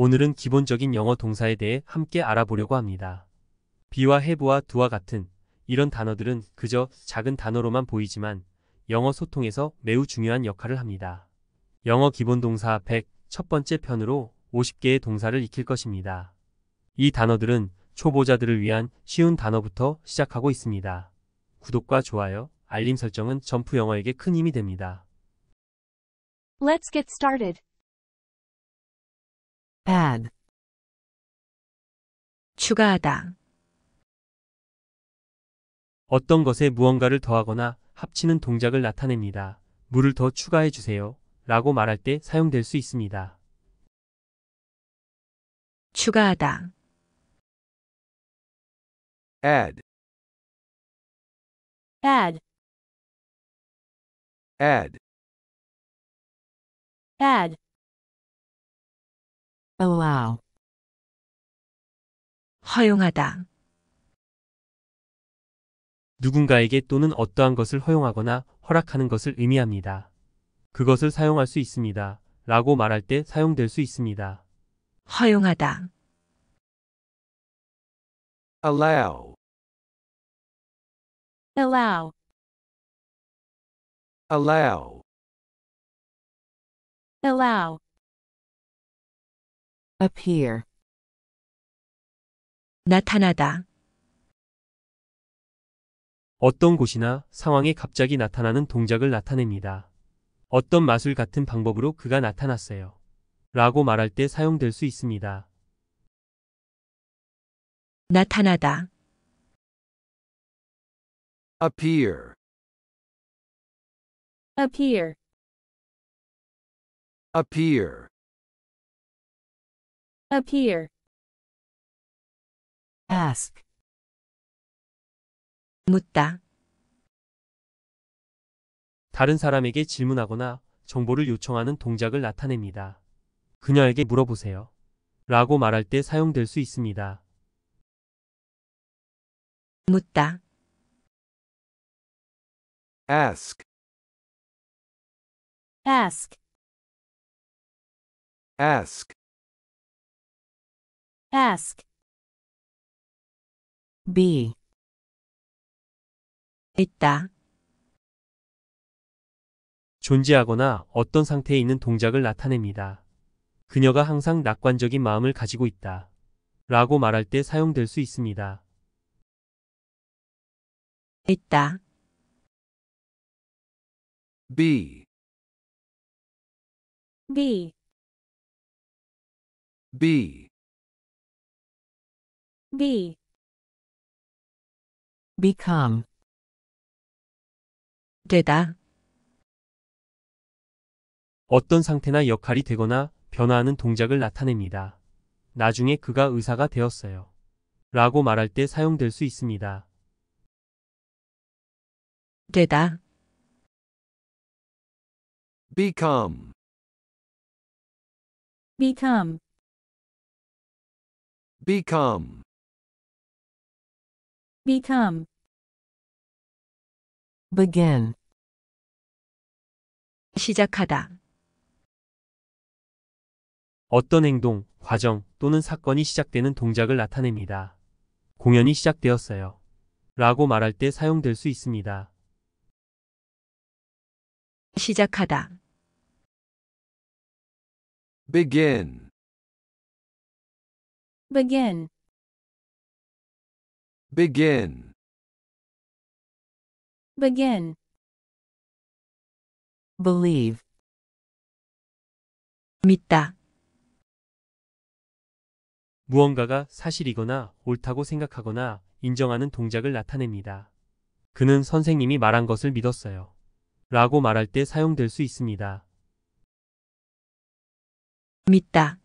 오늘은 기본적인 영어 동사에 대해 함께 알아보려고 합니다. 비와 해부와 두와 같은 이런 단어들은 그저 작은 단어로만 보이지만 영어 소통에서 매우 중요한 역할을 합니다. 영어 기본 동사 100 첫 번째 편으로 50개의 동사를 익힐 것입니다. 이 단어들은 초보자들을 위한 쉬운 단어부터 시작하고 있습니다. 구독과 좋아요, 알림 설정은 점프 영어에게 큰 힘이 됩니다. Let's get started. add 추가하다 어떤 것에 무언가를 더하거나 합치는 동작을 나타냅니다. 물을 더 추가해 주세요. 라고 말할 때 사용될 수 있습니다. 추가하다 add add add add allow 허용하다 누군가에게 또는 어떠한 것을 허용하거나 허락하는 것을 의미합니다. 그것을 사용할 수 있습니다. 라고 말할 때 사용될 수 있습니다. 허용하다 allow allow allow allow appear 나타나다 어떤 곳이나 상황에 갑자기 나타나는 동작을 나타냅니다. 어떤 마술 같은 방법으로 그가 나타났어요. 라고 말할 때 사용될 수 있습니다. 나타나다 appear, appear appear. appear ask 묻다 다른 사람에게 질문하거나 정보를 요청하는 동작을 나타냅니다. 그녀에게 물어보세요. 라고 말할 때 사용될 수 있습니다. 묻다 ask ask ask Ask. B. 있다. 존재하거나 어떤 상태에 있는 동작을 나타냅니다. 그녀가 항상 낙관적인 마음을 가지고 있다. 라고 말할 때 사용될 수 있습니다. 있다. B. B. B. be become 되다 어떤 상태나 역할이 되거나 변화하는 동작을 나타냅니다. 나중에 그가 의사가 되었어요. 라고 말할 때 사용될 수 있습니다. 되다 become become become become begin 시작하다 어떤 행동, 과정 또는 사건이 시작되는 동작을 나타냅니다. 공연이 시작되었어요. 라고 말할 때 사용될 수 있습니다. 시작하다 begin begin begin begin believe 믿다 무언가가 사실이거나 옳다고 생각하거나 인정하는 동작을 나타냅니다. 그는 선생님이 말한 것을 믿었어요. 라고 말할 때 사용될 수 있습니다. 믿다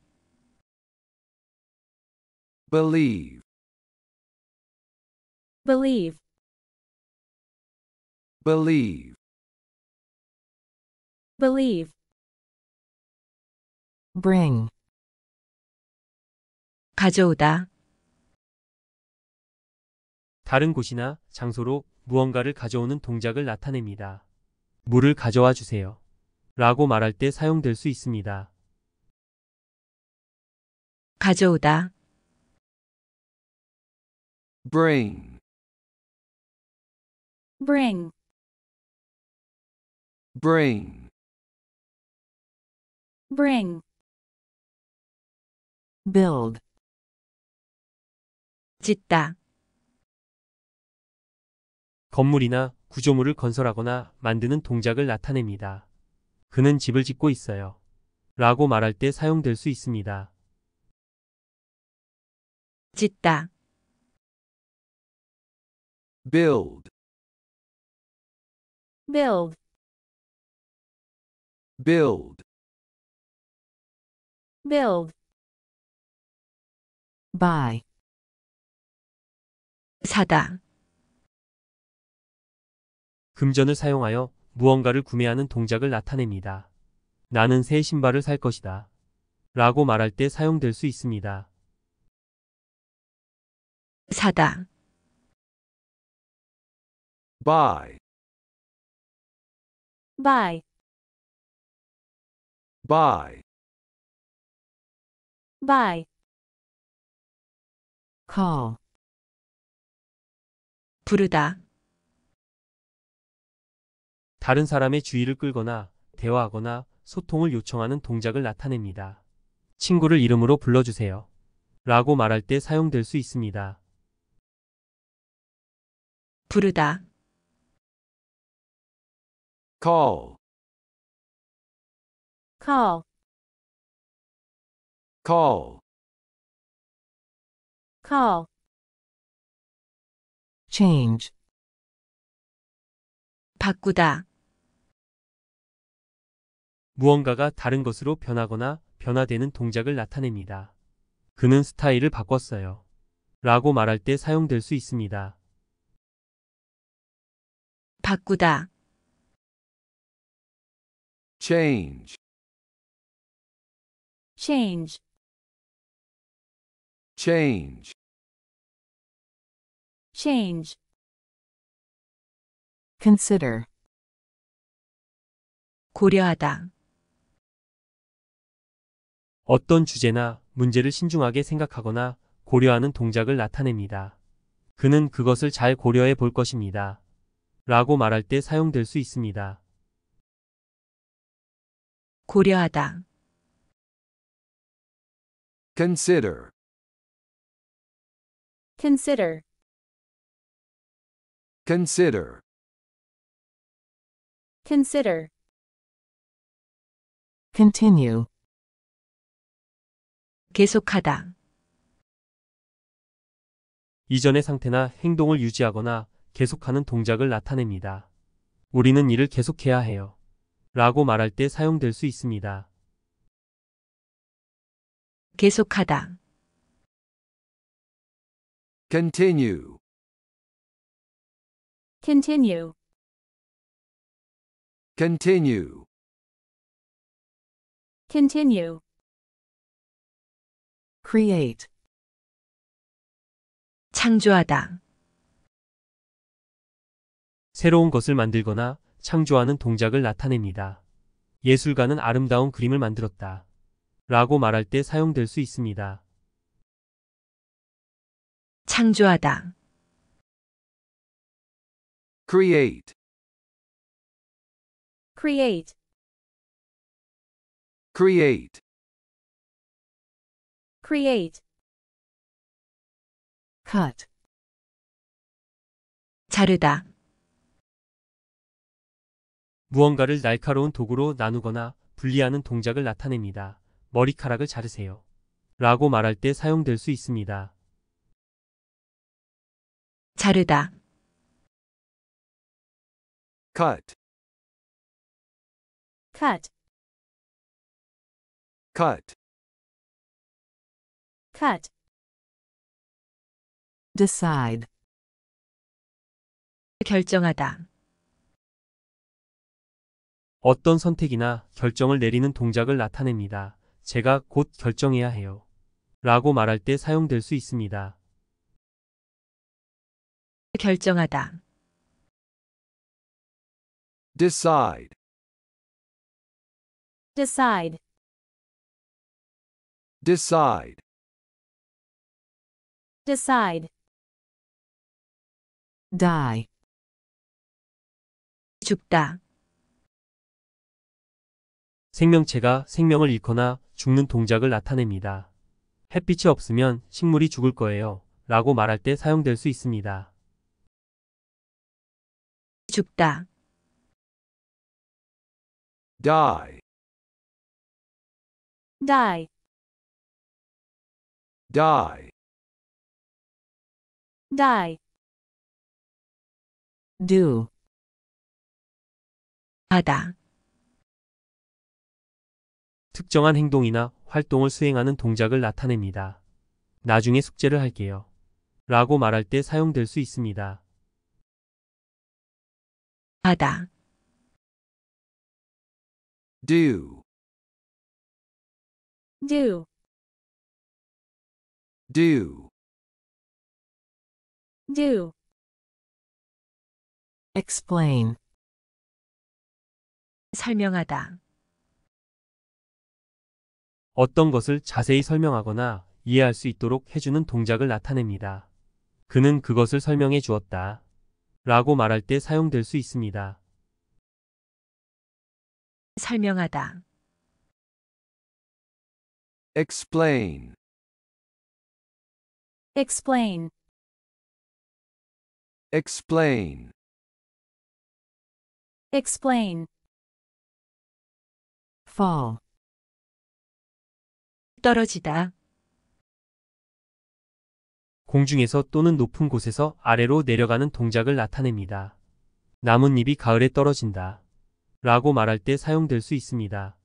believe believe believe believe bring 가져오다 다른 곳이나 장소로 무언가를 가져오는 동작을 나타냅니다. 물을 가져와 주세요. 라고 말할 때 사용될 수 있습니다. 가져오다 bring bring bring bring build 짓다 건물이나 구조물을 건설하거나 만드는 동작을 나타냅니다. 그는 집을 짓고 있어요. 라고 말할 때 사용될 수 있습니다. 짓다 build build build build buy 사다 금전을 사용하여 무언가를 구매하는 동작을 나타냅니다. 나는 새 신발을 살 것이다. 라고 말할 때 사용될 수 있습니다. 사다 buy by by by call 부르다 다른 사람의 주의를 끌거나 대화하거나 소통을 요청하는 동작을 나타냅니다. 친구를 이름으로 불러주세요. 라고 말할 때 사용될 수 있습니다. 부르다 call call call call change 바꾸다 무언가가 다른 것으로 변하거나 변화되는 동작을 나타냅니다. 그는 스타일을 바꿨어요. 라고 말할 때 사용될 수 있습니다. 바꾸다 change change change change consider 고려하다 어떤 주제나 문제를 신중하게 생각하거나 고려하는 동작을 나타냅니다. 그는 그것을 잘 고려해 볼 것입니다. 라고 말할 때 사용될 수 있습니다. 고려하다. consider, consider, consider, consider, continue, 계속하다. 이전의 상태나 행동을 유지하거나 계속하는 동작을 나타냅니다. 우리는 이를 계속해야 해요. 라고 말할 때 사용될 수 있습니다. 계속하다. continue, continue, continue, continue, create, 창조하다. 새로운 것을 만들거나 창조하는 동작을 나타냅니다. 예술가는 아름다운 그림을 만들었다. 라고 말할 때 사용될 수 있습니다. 창조하다 create create create create cut 자르다 무언가를 날카로운 도구로 나누거나 분리하는 동작을 나타냅니다. 머리카락을 자르세요. 라고 말할 때 사용될 수 있습니다. 자르다 cut cut cut cut decide 결정하다 어떤 선택이나 결정을 내리는 동작을 나타냅니다. 제가 곧 결정해야 해요. 라고 말할 때 사용될 수 있습니다. 결정하다. decide, decide, decide, decide, die. 죽다. 생명체가 생명을 잃거나 죽는 동작을 나타냅니다. 햇빛이 없으면 식물이 죽을 거예요. 라고 말할 때 사용될 수 있습니다. 죽다. die, die, die, die. do. 하다. 특정한 행동이나 활동을 수행하는 동작을 나타냅니다. 나중에 숙제를 할게요. 라고 말할 때 사용될 수 있습니다. 하다 do do do do explain 설명하다 어떤 것을 자세히 설명하거나 이해할 수 있도록 해주는 동작을 나타냅니다. 그는 그것을 설명해 주었다. 라고 말할 때 사용될 수 있습니다. 설명하다. explain, explain, explain, explain. fall, 떨어지다. 공중에서 또는 높은 곳에서 아래로 내려가는 동작을 나타냅니다. 나뭇잎이 가을에 떨어진다. 라고 말할 때 사용될 수 있습니다.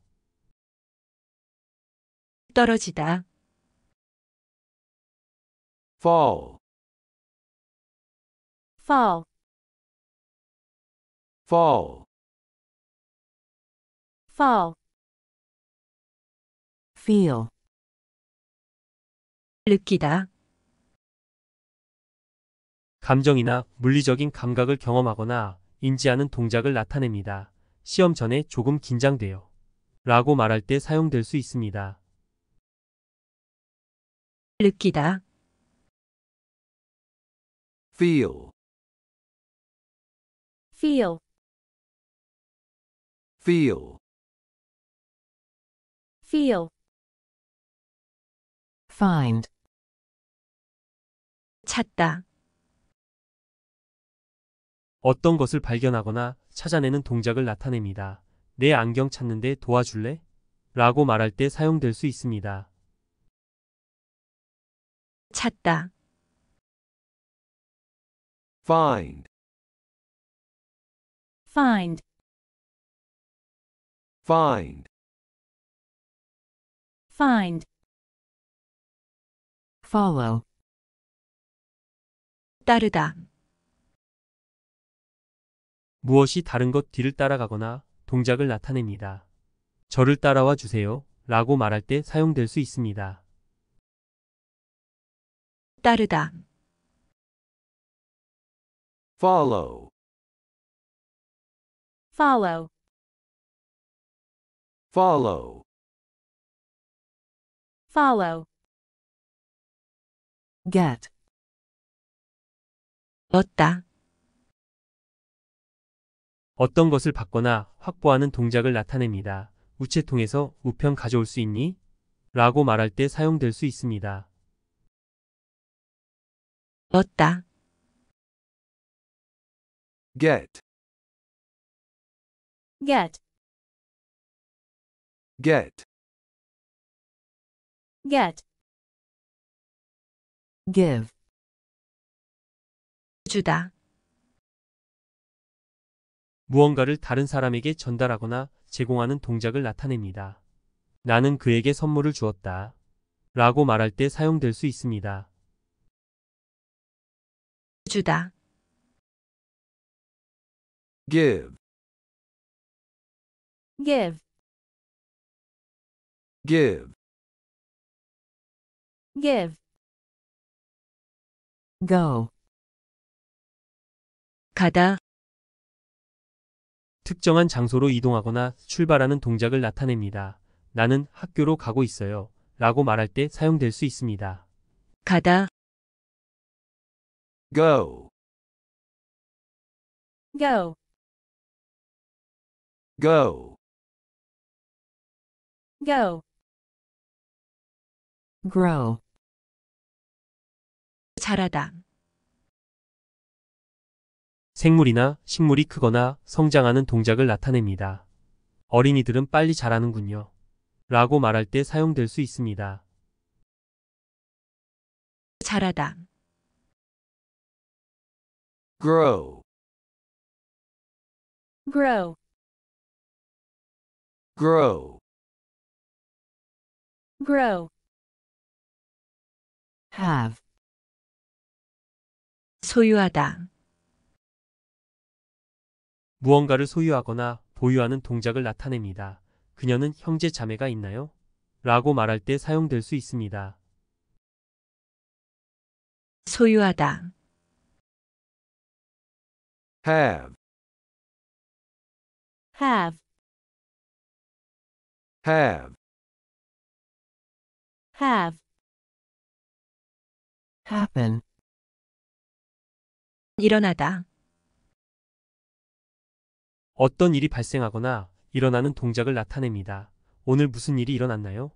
떨어지다. fall fall fall fall feel 느끼다. 감정이나 물리적인 감각을 경험하거나 인지하는 동작을 나타냅니다. 시험 전에 조금 긴장돼요. 라고 말할 때 사용될 수 있습니다. 느끼다. feel feel feel feel find 찾다. 어떤 것을 발견하거나 찾아내는 동작을 나타냅니다. 내 안경 찾는데 도와줄래? 라고 말할 때 사용될 수 있습니다. 찾다. find, find, find, find, follow, 따르다. 무엇이 다른 것 뒤를 따라가거나 동작을 나타냅니다. 저를 따라와 주세요 라고 말할 때 사용될 수 있습니다. 따르다. follow, follow, follow, follow. get, 였다. 어떤 것을 받거나 확보하는 동작을 나타냅니다. 우체통에서 우편 가져올 수 있니? 라고 말할 때 사용될 수 있습니다. 였다. get get get get give 주다. 무언가를 다른 사람에게 전달하거나 제공하는 동작을 나타냅니다. 나는 그에게 선물을 주었다. 라고 말할 때 사용될 수 있습니다. 주다. give give give give go 가다 특정한 장소로 이동하거나 출발하는 동작을 나타냅니다. 나는 학교로 가고 있어요. 라고 말할 때 사용될 수 있습니다. 가다 go go go go grow 자라다 생물이나 식물이 크거나 성장하는 동작을 나타냅니다. 어린이들은 빨리 자라는군요. 라고 말할 때 사용될 수 있습니다. 자라다 grow grow grow grow have 소유하다 무언가를 소유하거나 보유하는 동작을 나타냅니다. 그녀는 형제 자매가 있나요? 라고 말할 때 사용될 수 있습니다. 소유하다 have, have, have, have, happen, 일어나다 어떤 일이 발생하거나 일어나는 동작을 나타냅니다. 오늘 무슨 일이 일어났나요?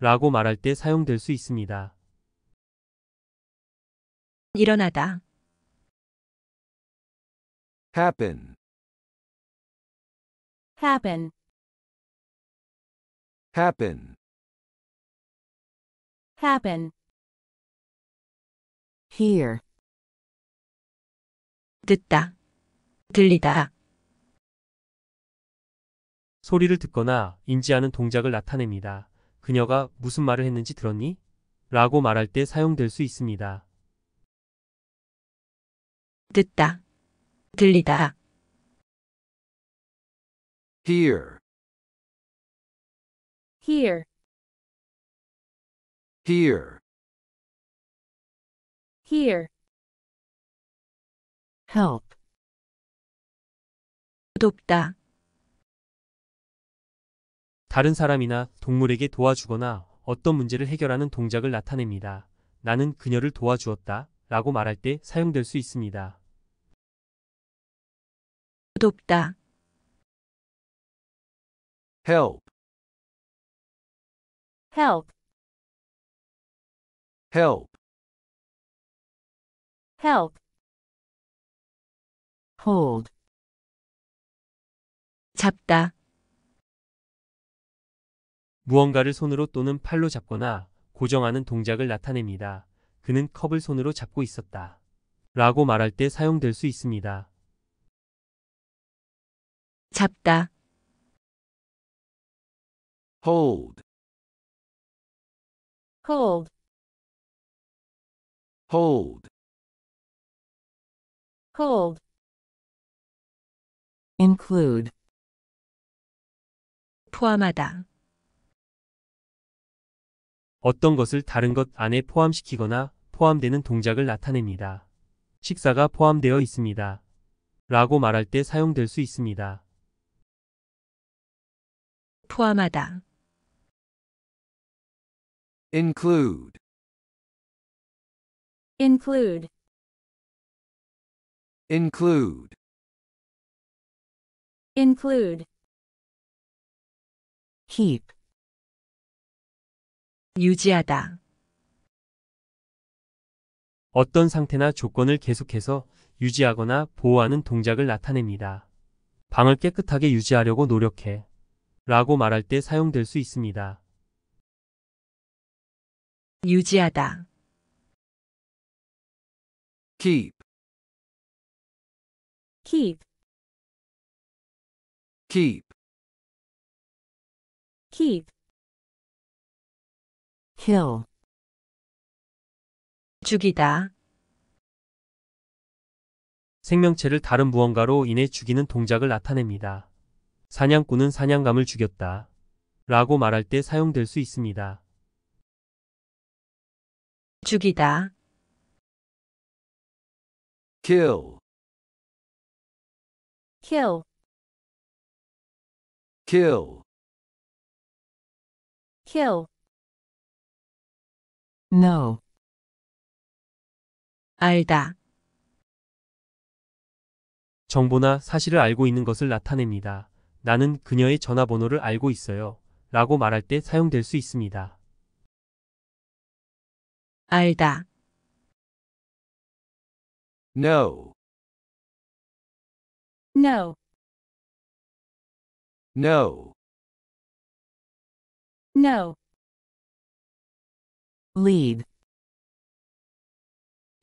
라고 말할 때 사용될 수 있습니다. 일어나다 happen, happen, happen, happen. hear, 듣다, 들리다. 소리를 듣거나 인지하는 동작을 나타냅니다. 그녀가 무슨 말을 했는지 들었니? 라고 말할 때 사용될 수 있습니다. 듣다, 들리다. hear, hear, hear, hear. help. 돕다. 다른 사람이나 동물에게 도와주거나 어떤 문제를 해결하는 동작을 나타냅니다. 나는 그녀를 도와주었다 라고 말할 때 사용될 수 있습니다. 돕다 help help help help hold 잡다 무언가를 손으로 또는 팔로 잡거나 고정하는 동작을 나타냅니다. 그는 컵을 손으로 잡고 있었다. 라고 말할 때 사용될 수 있습니다. 잡다. hold hold hold hold include 포함하다 어떤 것을 다른 것 안에 포함시키거나 포함되는 동작을 나타냅니다. 식사가 포함되어 있습니다. 라고 말할 때 사용될 수 있습니다. 포함하다 include include include include keep 유지하다. 어떤 상태나 조건을 계속해서 유지하거나 보호하는 동작을 나타냅니다. 방을 깨끗하게 유지하려고 노력해 라고 말할 때 사용될 수 있습니다. 유지하다. keep keep keep keep kill 죽이다 생명체를 다른 무언가로 인해 죽이는 동작을 나타냅니다. 사냥꾼은 사냥감을 죽였다. 라고 말할 때 사용될 수 있습니다. 죽이다 kill, kill kill kill n o 알다 정보나 사실을 알고 있는 것을 나타냅니다. 나는 그녀의 전화번호를 알고 있어요. 라고 말할 때 사용될 수 있습니다. 알다 n o n o n o n o lead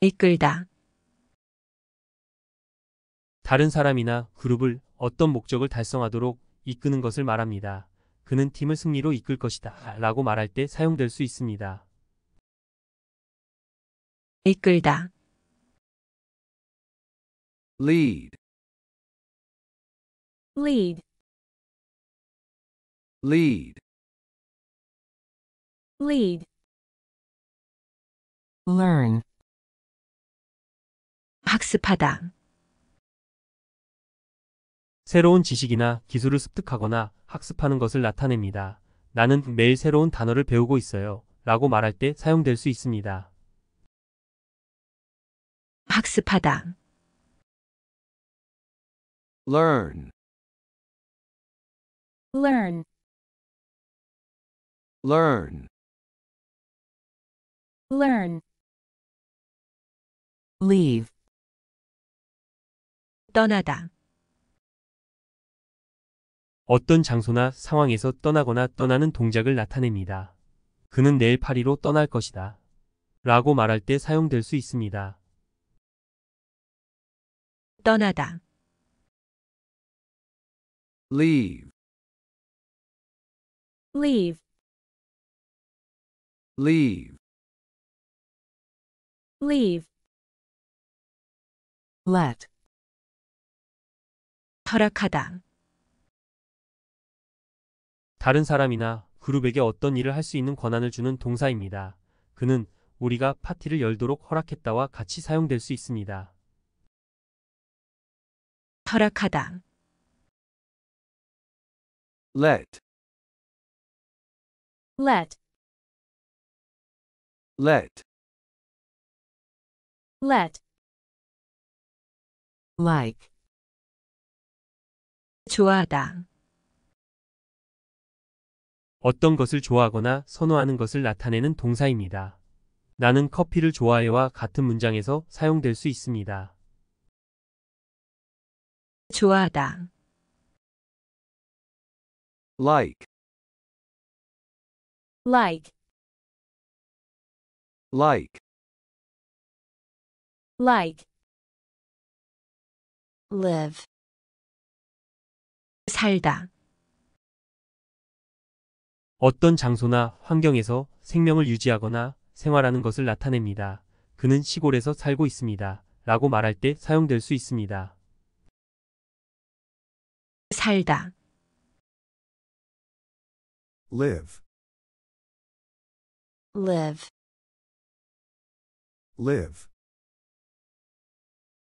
이끌다 다른 사람이나 그룹을 어떤 목적을 달성하도록 이끄는 것을 말합니다. 그는 팀을 승리로 이끌 것이다 라고 말할 때 사용될 수 있습니다. 이끌다 lead, lead lead lead learn 학습하다 새로운 지식이나 기술을 습득하거나 학습하는 것을 나타냅니다. 나는 매일 새로운 단어를 배우고 있어요. 라고 말할 때 사용될 수 있습니다. 학습하다 learn learn learn learn leave 떠나다 어떤 장소나 상황에서 떠나거나 떠나는 동작을 나타냅니다. 그는 내일 파리로 떠날 것이다. 라고 말할 때 사용될 수 있습니다. 떠나다 leave leave leave leave let 허락하다 다른 사람이나 그룹에게 어떤 일을 할 수 있는 권한을 주는 동사입니다. 그는 우리가 파티를 열도록 허락했다와 같이 사용될 수 있습니다. 허락하다 let let let let like 좋아하다 어떤 것을 좋아하거나 선호하는 것을 나타내는 동사입니다. 나는 커피를 좋아해와 같은 문장에서 사용될 수 있습니다. 좋아하다 like like like like live 살다 어떤 장소나 환경에서 생명을 유지하거나 생활하는 것을 나타냅니다. 그는 시골에서 살고 있습니다. 라고 말할 때 사용될 수 있습니다. 살다 live live live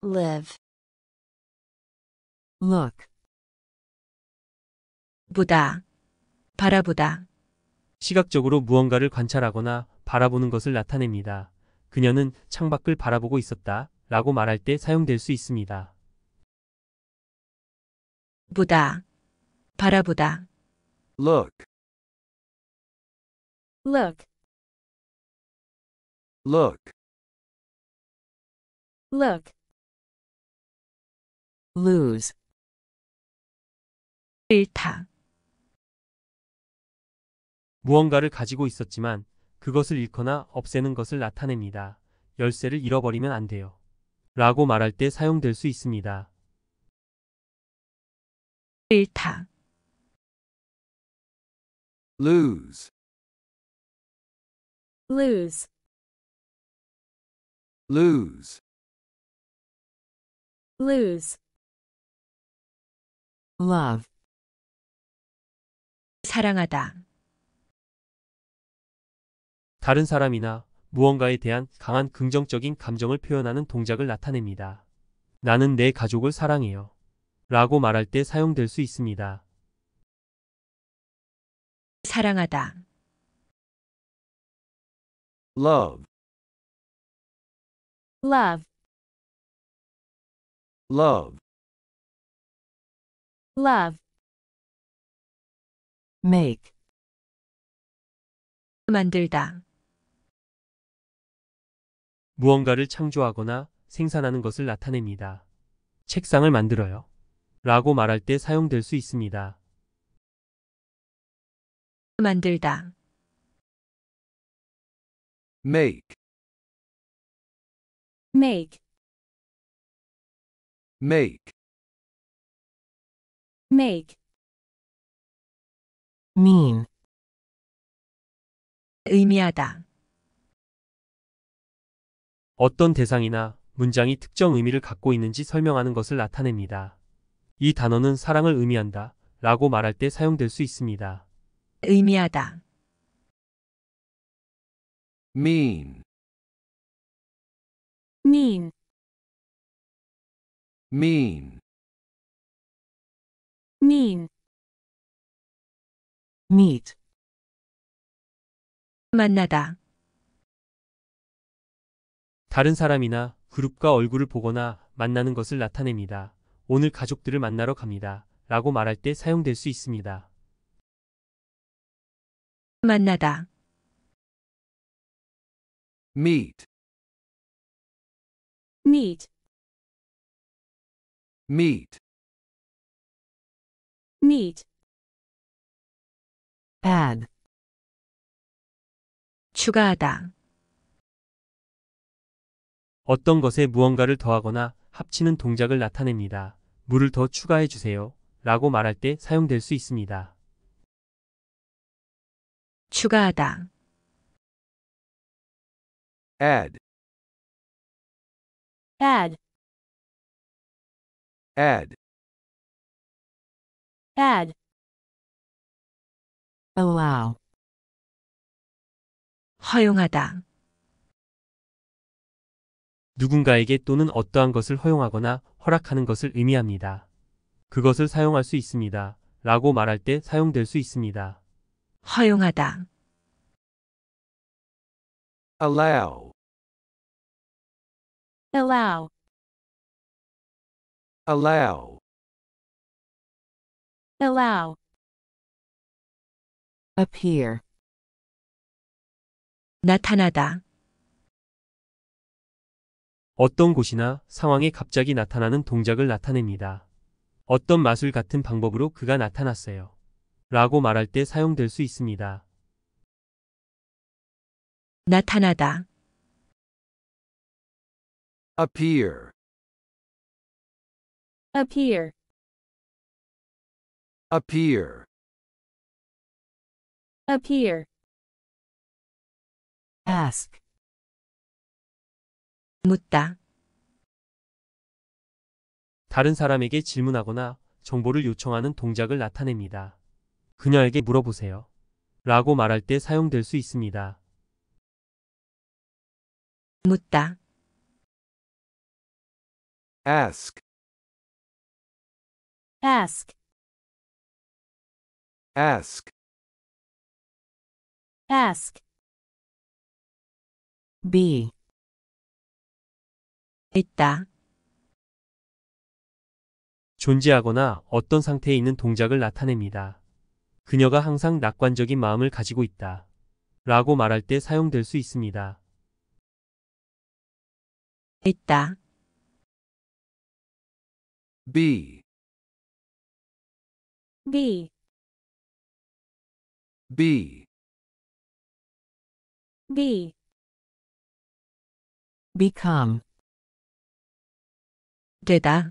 live look 보다, 바라보다, 시각적으로 무언가를 관찰하거나 바라보는 것을 나타냅니다. 그녀는 창밖을 바라보고 있었다 라고 말할 때 사용될 수 있습니다. 보다, 바라보다, look, look, look, look, lose 잃다. 무언가를 가지고 있었지만 그것을 잃거나 없애는 것을 나타냅니다. 열쇠를 잃어버리면 안 돼요. 라고 말할 때 사용될 수 있습니다. 잃다. lose lose lose lose love 사랑하다. 다른 사람이나 무언가에 대한 강한 긍정적인 감정을 표현하는 동작을 나타냅니다. 나는 내 가족을 사랑해요. 라고 말할 때 사용될 수 있습니다. 사랑하다. love love love love make 만들다 무언가를 창조하거나 생산하는 것을 나타냅니다. 책상을 만들어요. 라고 말할 때 사용될 수 있습니다. 만들다 make make make make mean 의미하다 어떤 대상이나 문장이 특정 의미를 갖고 있는지 설명하는 것을 나타냅니다. 이 단어는 사랑을 의미한다 라고 말할 때 사용될 수 있습니다. 의미하다 mean, mean mean mean meet 만나다 다른 사람이나 그룹과 얼굴을 보거나 만나는 것을 나타냅니다. 오늘 가족들을 만나러 갑니다. 라고 말할 때 사용될 수 있습니다. 만나다 meet, meet meet, meet add 추가하다 어떤 것에 무언가를 더하거나 합치는 동작을 나타냅니다. 물을 더 추가해 주세요. 라고 말할 때 사용될 수 있습니다. 추가하다 add add add add allow 허용하다 누군가에게 또는 어떠한 것을 허용하거나 허락하는 것을 의미합니다. 그것을 사용할 수 있습니다. 라고 말할 때 사용될 수 있습니다. 허용하다 allow allow allow allow appear 나타나다 어떤 곳이나 상황에 갑자기 나타나는 동작을 나타냅니다. 어떤 마술 같은 방법으로 그가 나타났어요. 라고 말할 때 사용될 수 있습니다. 나타나다 appear appear appear appear ask 묻다 다른 사람에게 질문하거나 정보를 요청하는 동작을 나타냅니다. 그녀에게 물어보세요. 라고 말할 때 사용될 수 있습니다. 묻다 ask ask ask ask b 있다 존재하거나 어떤 상태에 있는 동작을 나타냅니다. 그녀가 항상 낙관적인 마음을 가지고 있다. 라고 말할 때 사용될 수 있습니다. 있다. B B B be become 되다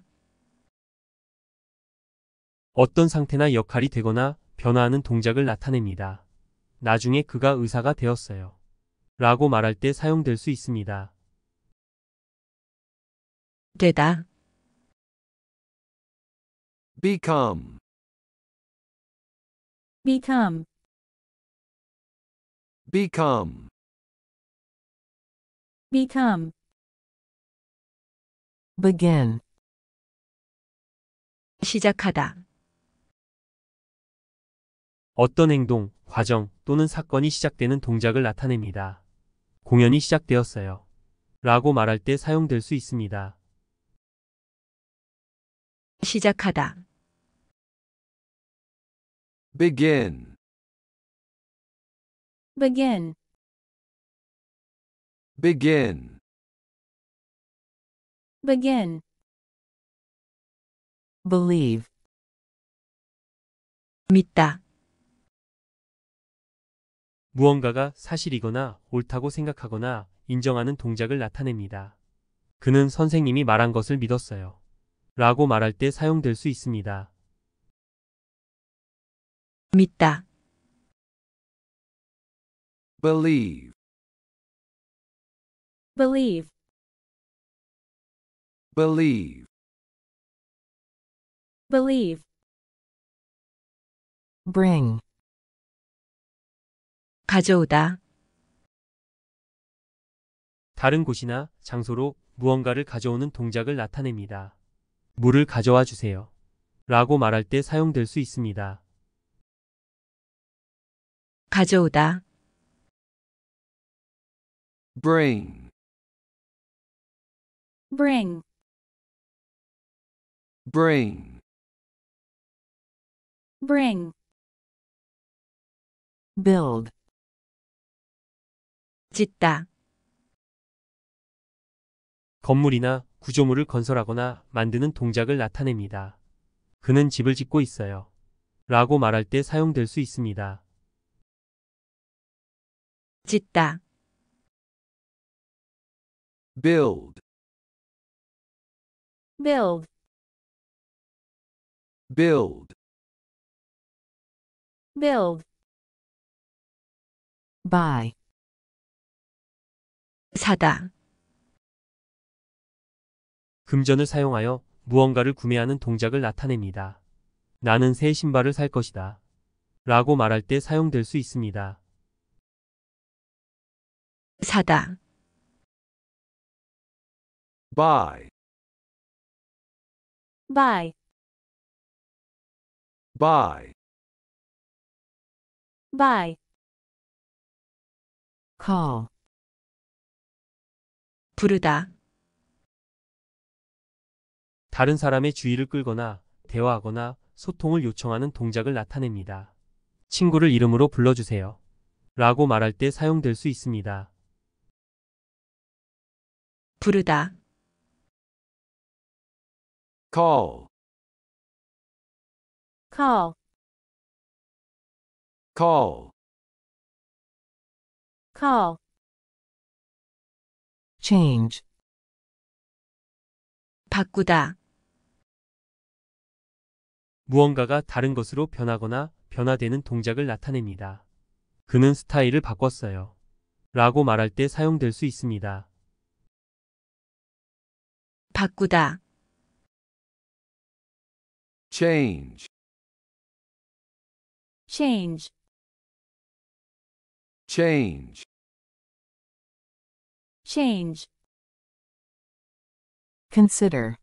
어떤 상태나 역할이 되거나 변화하는 동작을 나타냅니다. 나중에 그가 의사가 되었어요. 라고 말할 때 사용될 수 있습니다. 되다 become become become become begin 시작하다 어떤 행동, 과정 또는 사건이 시작되는 동작을 나타냅니다. 공연이 시작되었어요. 라고 말할 때 사용될 수 있습니다. 시작하다 begin begin Begin. Begin. Believe. 믿다. 무언가가 사실이거나 옳다고 생각하거나 인정하는 동작을 나타냅니다. 그는 선생님이 말한 것을 믿었어요. 라고 말할 때 사용될 수 있습니다. 믿다. believe believe believe believe bring 가져오다 다른 곳이나 장소로 무언가를 가져오는 동작을 나타냅니다. 물을 가져와 주세요. 라고 말할 때 사용될 수 있습니다. 가져오다 bring bring bring bring build 짓다 건물이나 구조물을 건설하거나 만드는 동작을 나타냅니다. 그는 집을 짓고 있어요. 라고 말할 때 사용될 수 있습니다. 짓다 build build build build buy 사다 금전을 사용하여 무언가를 구매하는 동작을 나타냅니다. 나는 새 신발을 살 것이다. 라고 말할 때 사용될 수 있습니다. 사다 buy by by by call 부르다 다른 사람의 주의를 끌거나 대화하거나 소통을 요청하는 동작을 나타냅니다. 친구를 이름으로 불러주세요. 라고 말할 때 사용될 수 있습니다. 부르다 call call call call change 바꾸다 무언가가 다른 것으로 변하거나 변화되는 동작을 나타냅니다. 그는 스타일을 바꿨어요. 라고 말할 때 사용될 수 있습니다. 바꾸다 change change change change consider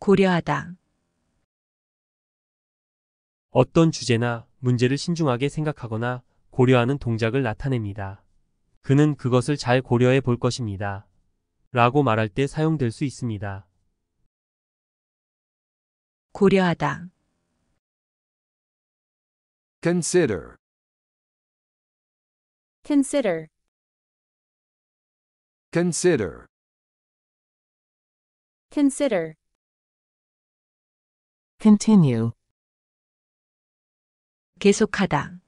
고려하다 어떤 주제나 문제를 신중하게 생각하거나 고려하는 동작을 나타냅니다. 그는 그것을 잘 고려해 볼 것입니다. 라고 말할 때 사용될 수 있습니다. 고려하다. consider, consider, consider, consider, continue, 계속하다.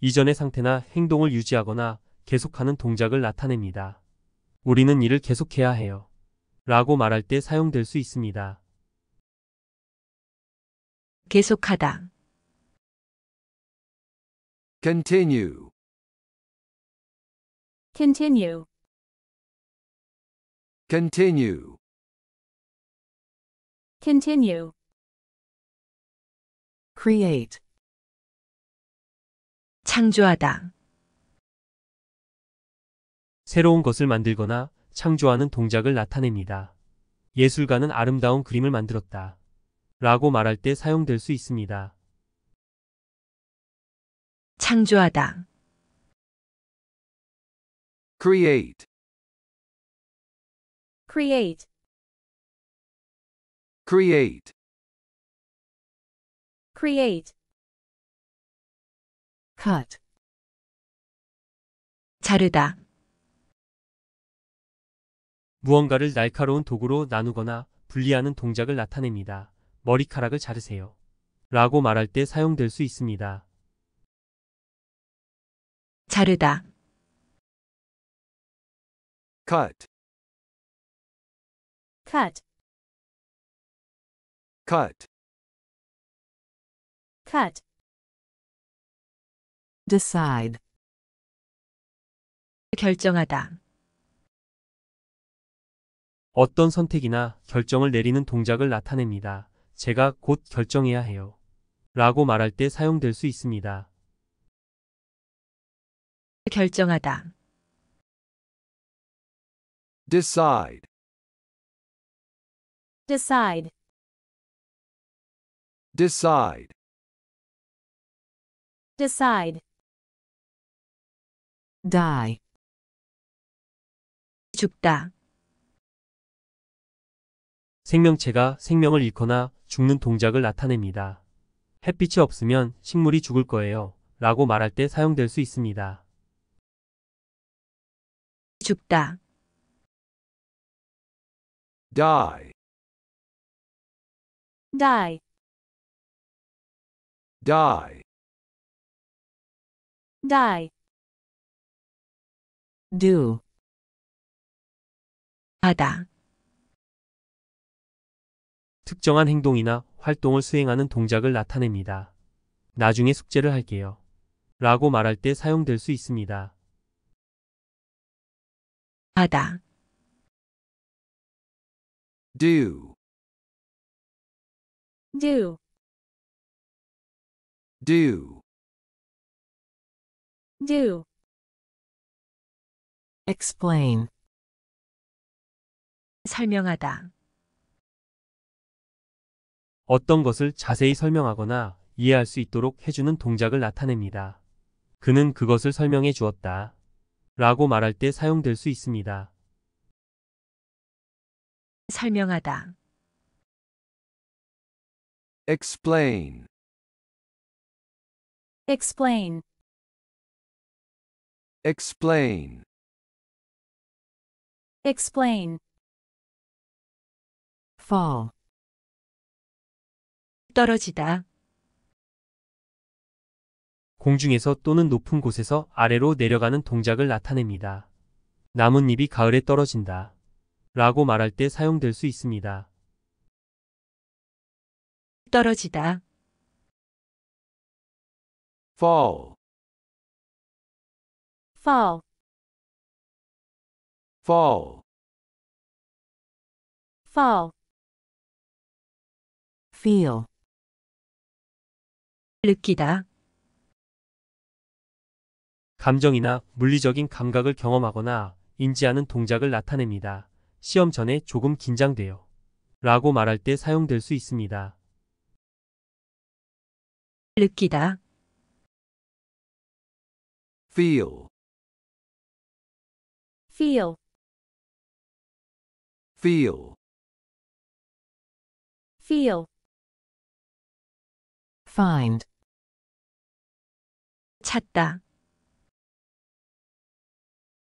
이전의 상태나 행동을 유지하거나 계속하는 동작을 나타냅니다. 우리는 이를 계속해야 해요. 라고 말할 때 사용될 수 있습니다. 계속하다. continue, continue, continue, continue, create, 창조하다. 새로운 것을 만들거나 창조하는 동작을 나타냅니다. 예술가는 아름다운 그림을 만들었다. 라고 말할 때 사용될 수 있습니다. 창조하다 create create create create cut 자르다 무언가를 날카로운 도구로 나누거나 분리하는 동작을 나타냅니다. 머리카락을 자르세요. 라고 말할 때 사용될 수 있습니다. 자르다 cut, cut, cut, cut, decide 결정하다 어떤 선택이나 결정을 내리는 동작을 나타냅니다. 제가 곧 결정해야 해요. 라고 말할 때 사용될 수 있습니다. 결정하다. decide, decide, decide, decide, die. 죽다. 생명체가 생명을 잃거나 죽는 동작을 나타냅니다. 햇빛이 없으면 식물이 죽을 거예요. 라고 말할 때 사용될 수 있습니다. 죽다 die, die, die, die, do 하다 특정한 행동이나 활동을 수행하는 동작을 나타냅니다. 나중에 숙제를 할게요. 라고 말할 때 사용될 수 있습니다. 하다 do do do do explain 설명하다 어떤 것을 자세히 설명하거나 이해할 수 있도록 해주는 동작을 나타냅니다. 그는 그것을 설명해 주었다. 라고 말할 때 사용될 수 있습니다. 설명하다. explain explain explain explain fall 떨어지다. 공중에서 또는 높은 곳에서 아래로 내려가는 동작을 나타냅니다. 나뭇잎이 가을에 떨어진다. 라고 말할 때 사용될 수 있습니다. 떨어지다. fall, fall, fall, fall, feel, 느끼다. 감정이나 물리적인 감각을 경험하거나 인지하는 동작을 나타냅니다. 시험 전에 조금 긴장돼요. 라고 말할 때 사용될 수 있습니다. 느끼다. feel feel feel feel find 찾다.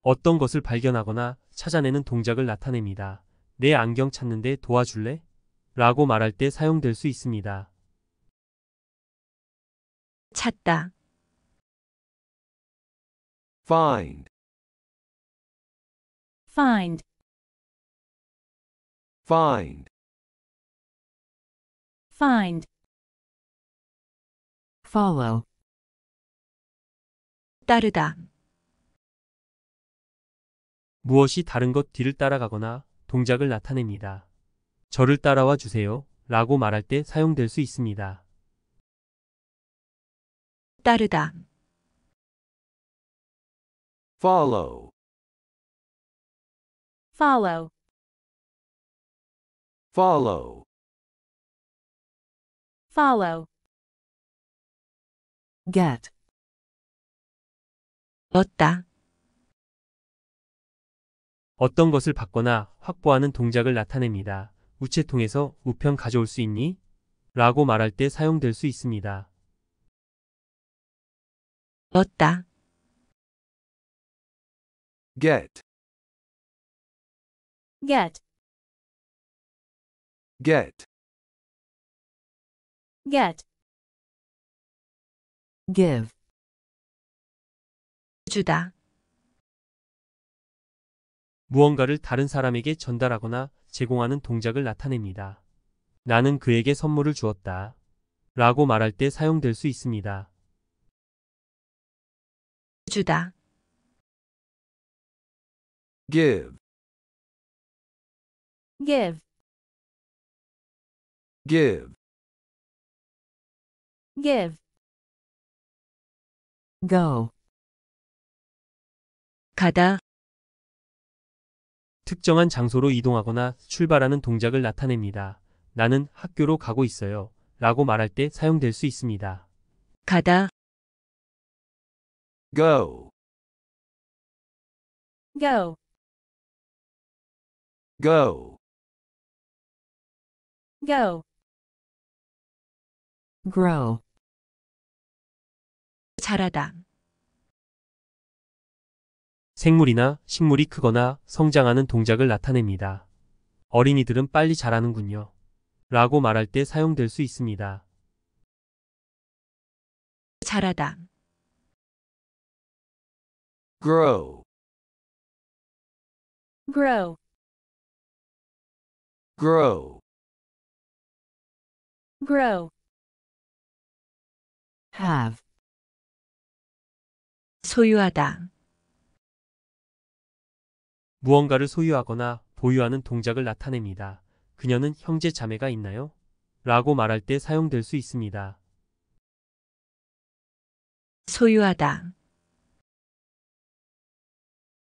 어떤 것을 발견하거나 찾아내는 동작을 나타냅니다. 내 안경 찾는데 도와줄래? 라고 말할 때 사용될 수 있습니다. 찾다. find, find, find, find, follow, 따르다. 무엇이 다른 것 뒤를 따라가거나 동작을 나타냅니다. 저를 따라와 주세요 라고 말할 때 사용될 수 있습니다. 따르다. follow follow follow follow get 얻다. 어떤 것을 받거나 확보하는 동작을 나타냅니다. 우체통에서 우편 가져올 수 있니? 라고 말할 때 사용될 수 있습니다. 얻다. get, get, get, get, give, 주다. 무언가를 다른 사람에게 전달하거나 제공하는 동작을 나타냅니다. 나는 그에게 선물을 주었다. 라고 말할 때 사용될 수 있습니다. 주다. give, give, give, give. go, 가다 특정한 장소로 이동하거나 출발하는 동작을 나타냅니다. 나는 학교로 가고 있어요. 라고 말할 때 사용될 수 있습니다. 가다 go go go go grow 자라다 생물이나 식물이 크거나 성장하는 동작을 나타냅니다. 어린이들은 빨리 자라는군요. 라고 말할 때 사용될 수 있습니다. 자라다 grow grow grow grow have 소유하다 무언가를 소유하거나 보유하는 동작을 나타냅니다. 그녀는 형제 자매가 있나요? 라고 말할 때 사용될 수 있습니다. 소유하다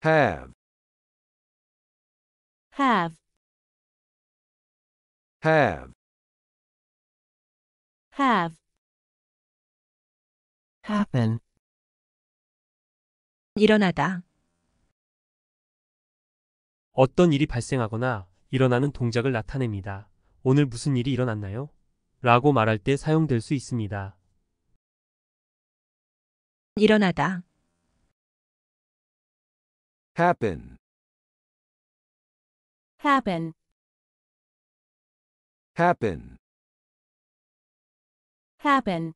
have, have, have, have, happen, 일어나다 어떤 일이 발생하거나 일어나는 동작을 나타냅니다. 오늘 무슨 일이 일어났나요? 라고 말할 때 사용될 수 있습니다. 일어나다, happen, happen, happen, happen.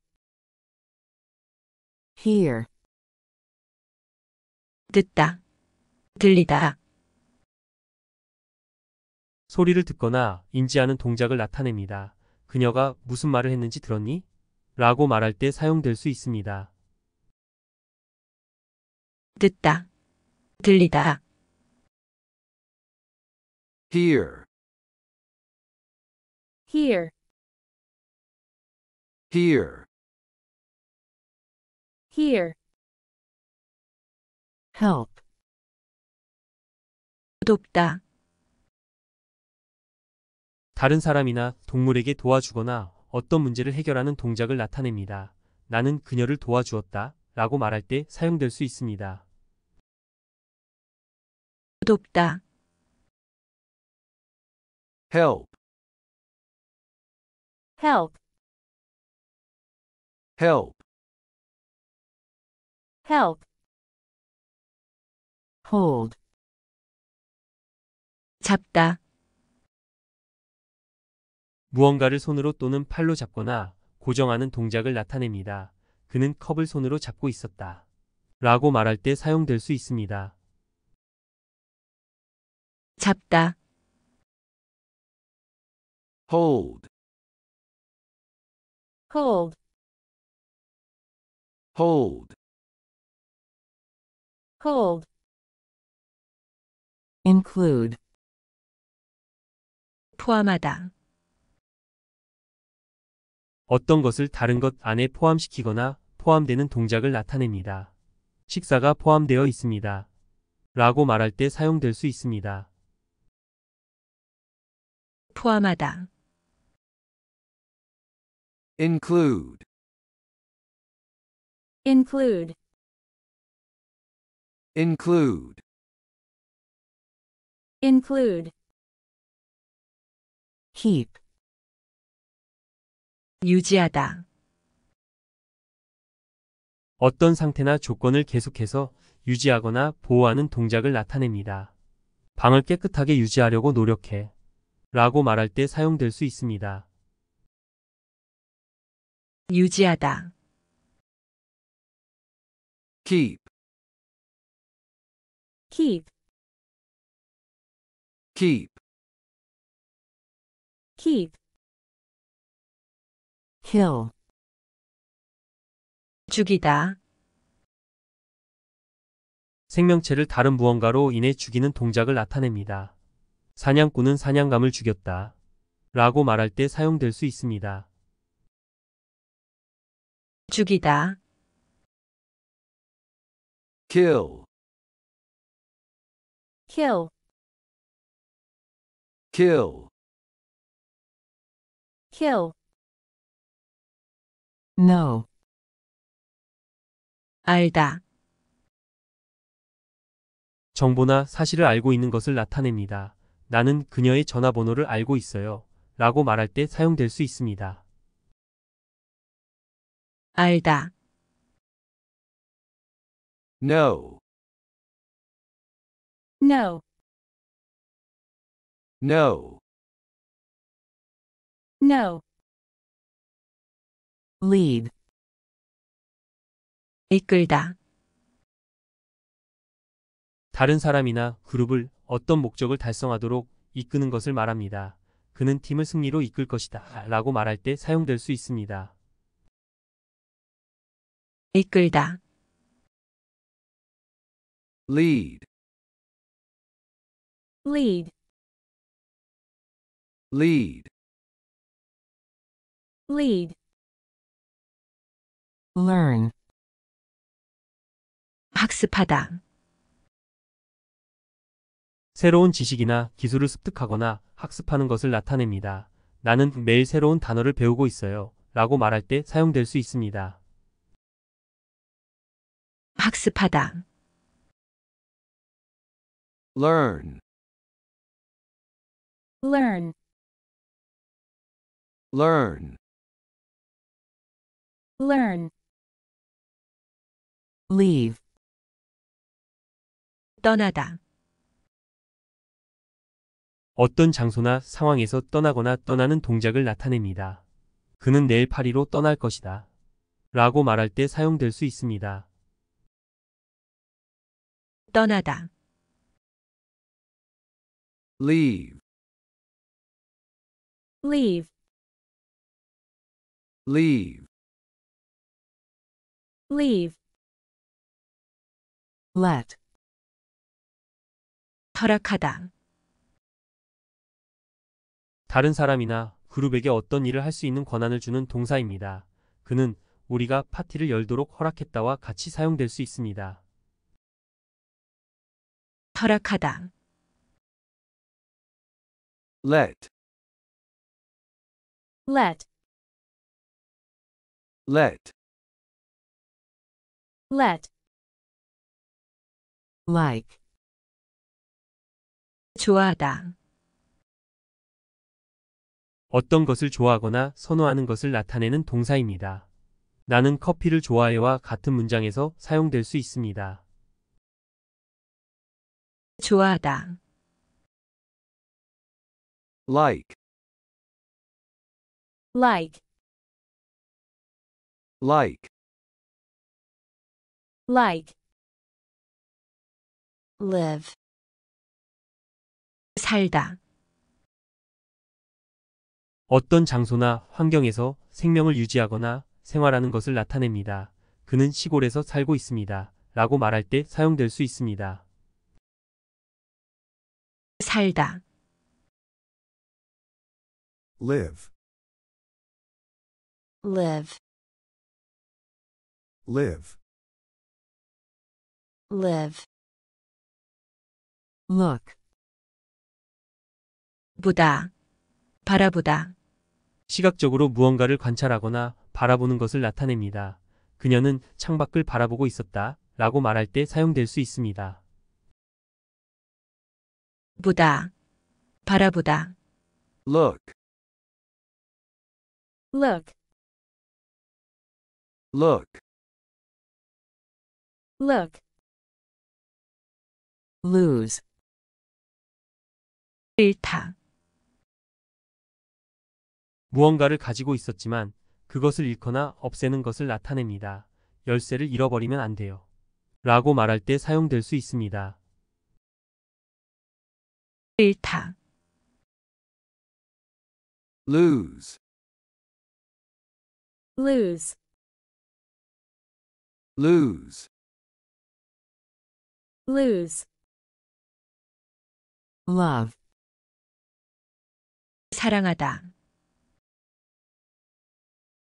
hear, 듣다, 들리다, 소리를 듣거나 인지하는 동작을 나타냅니다. 그녀가 무슨 말을 했는지 들었니? 라고 말할 때 사용될 수 있습니다. 듣다, 들리다. hear, hear, hear, hear. help. 돕다, 다른 사람이나 동물에게 도와주거나 어떤 문제를 해결하는 동작을 나타냅니다. 나는 그녀를 도와주었다 라고 말할 때 사용될 수 있습니다. 돕다 help help help help hold 잡다 무언가를 손으로 또는 팔로 잡거나 고정하는 동작을 나타냅니다. 그는 컵을 손으로 잡고 있었다. 라고 말할 때 사용될 수 있습니다. 잡다, hold, hold, hold, hold, include 포함하다, 어떤 것을 다른 것 안에 포함시키거나 포함되는 동작을 나타냅니다. 식사가 포함되어 있습니다. 라고 말할 때 사용될 수 있습니다. 포함하다 include include include include keep 유지하다. 어떤 상태나 조건을 계속해서 유지하거나 보호하는 동작을 나타냅니다. 방을 깨끗하게 유지하려고 노력해 라고 말할 때 사용될 수 있습니다. 유지하다. keep keep keep keep kill 죽이다 생명체를 다른 무언가로 인해 죽이는 동작을 나타냅니다. 사냥꾼은 사냥감을 죽였다. 라고 말할 때 사용될 수 있습니다. 죽이다 kill, kill kill kill n o 알다 정보나 사실을 알고 있는 것을 나타냅니다. 나는 그녀의 전화번호를 알고 있어요. 라고 말할 때 사용될 수 있습니다. 알다 n o n o n o n o lead 이끌다 다른 사람이나 그룹을 어떤 목적을 달성하도록 이끄는 것을 말합니다. 그는 팀을 승리로 이끌 것이다 라고 말할 때 사용될 수 있습니다. 이끌다 lead, lead lead lead learn 학습하다 새로운 지식이나 기술을 습득하거나 학습하는 것을 나타냅니다. 나는 매일 새로운 단어를 배우고 있어요. 라고 말할 때 사용될 수 있습니다. 학습하다 learn learn learn learn leave 떠나다 어떤 장소나 상황에서 떠나거나 떠나는 동작을 나타냅니다. 그는 내일 파리로 떠날 것이다. 라고 말할 때 사용될 수 있습니다. 떠나다 leave, leave leave leave let 허락하다 다른 사람이나 그룹에게 어떤 일을 할 수 있는 권한을 주는 동사입니다. 그는 우리가 파티를 열도록 허락했다와 같이 사용될 수 있습니다. 허락하다 let let let let like 좋아하다 어떤 것을 좋아하거나 선호하는 것을 나타내는 동사입니다. 나는 커피를 좋아해와 같은 문장에서 사용될 수 있습니다. 좋아하다 like like like like live 살다 어떤 장소나 환경에서 생명을 유지하거나 생활하는 것을 나타냅니다. 그는 시골에서 살고 있습니다. 라고 말할 때 사용될 수 있습니다. 살다 live live live look 보다 바라보다 시각적으로 무언가를 관찰하거나 바라보는 것을 나타냅니다. 그녀는 창밖을 바라보고 있었다 라고 말할 때 사용될 수 있습니다. 보다 바라보다 look look look look lose 일타 무언가를 가지고 있었지만 그것을 잃거나 없애는 것을 나타냅니다. 열쇠를 잃어버리면 안 돼요. 라고 말할 때 사용될 수 있습니다. 일타 lose lose lose lose love 사랑하다.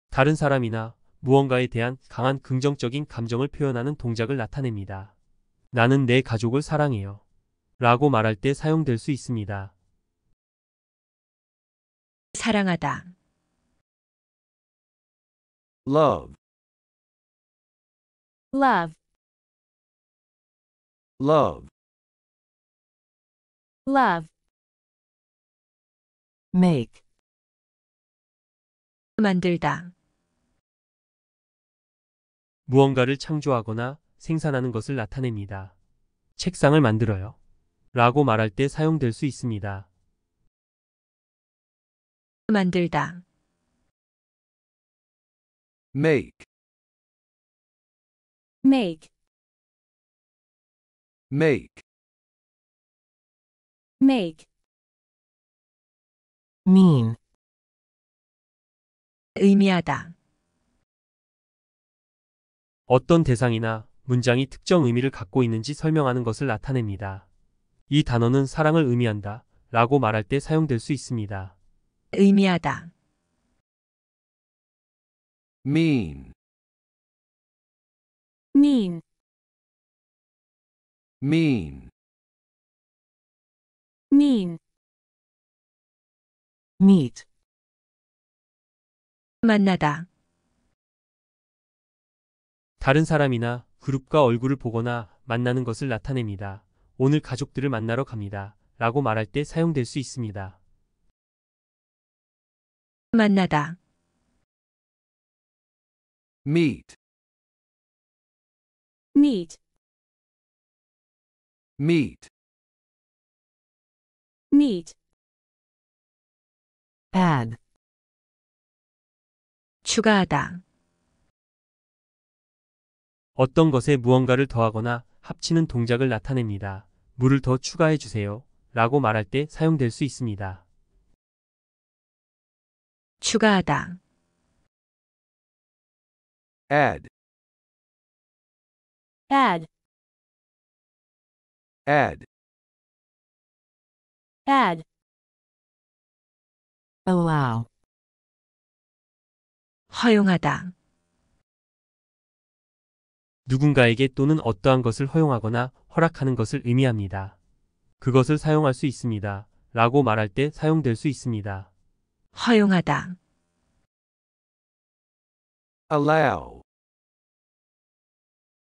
다른 사람이나 무언가에 대한 강한 긍정적인 감정을 표현하는 동작을 나타냅니다. 나는 내 가족을 사랑해요. 라고 말할 때 사용될 수 있습니다. 사랑하다. love love love love make 만들다 무언가를 창조하거나 생산하는 것을 나타냅니다. 책상을 만들어요. 라고 말할 때 사용될 수 있습니다. 만들다 make, make make make mean 의미하다 어떤 대상이나 문장이 특정 의미를 갖고 있는지 설명하는 것을 나타냅니다. 이 단어는 사랑을 의미한다 라고 말할 때 사용될 수 있습니다. 의미하다 mean, mean, mean. mean. meet 만나다 다른 사람이나 그룹과 얼굴을 보거나 만나는 것을 나타냅니다. 오늘 가족들을 만나러 갑니다. 라고 말할 때 사용될 수 있습니다. 만나다 meet, meet meet, meet add 추가하다 어떤 것에 무언가를 더하거나 합치는 동작을 나타냅니다. 물을 더 추가해 주세요. 라고 말할 때 사용될 수 있습니다. 추가하다 add add add add allow 허용하다 누군가에게 또는 어떠한 것을 허용하거나 허락하는 것을 의미합니다. 그것을 사용할 수 있습니다. 라고 말할 때 사용될 수 있습니다. 허용하다 allow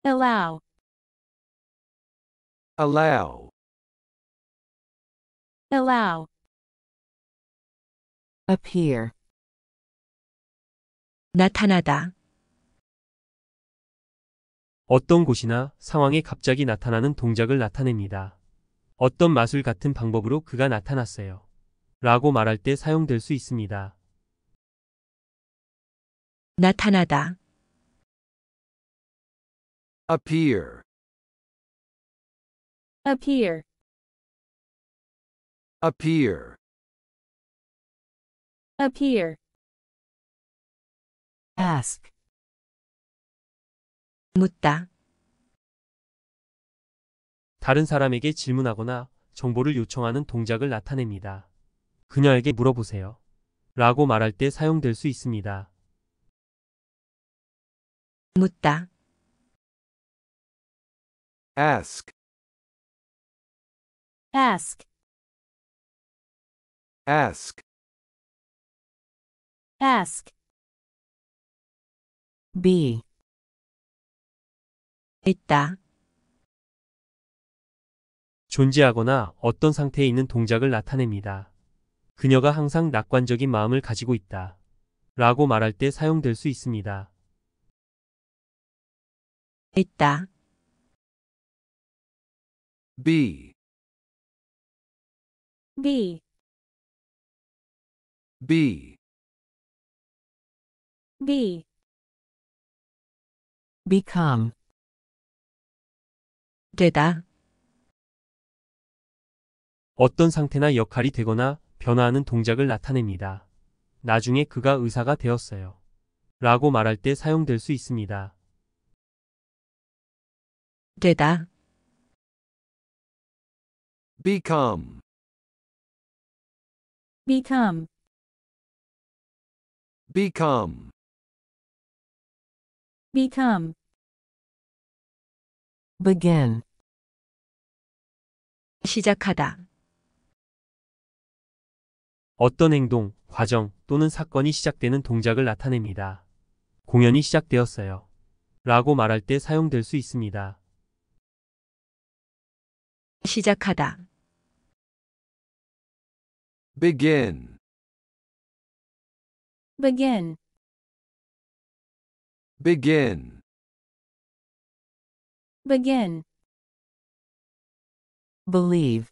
allow allow allow appear 나타나다 어떤 곳이나 상황에 갑자기 나타나는 동작을 나타냅니다. 어떤 마술 같은 방법으로 그가 나타났어요. 라고 말할 때 사용될 수 있습니다. 나타나다 appear appear appear appear ask 묻다 다른 사람에게 질문하거나 정보를 요청하는 동작을 나타냅니다. 그녀에게 물어보세요. 라고 말할 때 사용될 수 있습니다. 묻다 ask ask ask Ask. B. 있다. 존재하거나 어떤 상태에 있는 동작을 나타냅니다. 그녀가 항상 낙관적인 마음을 가지고 있다. 라고 말할 때 사용될 수 있습니다. 있다. B B B be become 되다 어떤 상태나 역할이 되거나 변화하는 동작을 나타냅니다. 나중에 그가 의사가 되었어요. 라고 말할 때 사용될 수 있습니다. 되다 become become become become begin 시작하다 어떤 행동, 과정 또는 사건이 시작되는 동작을 나타냅니다. 공연이 시작되었어요. 라고 말할 때 사용될 수 있습니다. 시작하다 begin begin begin begin believe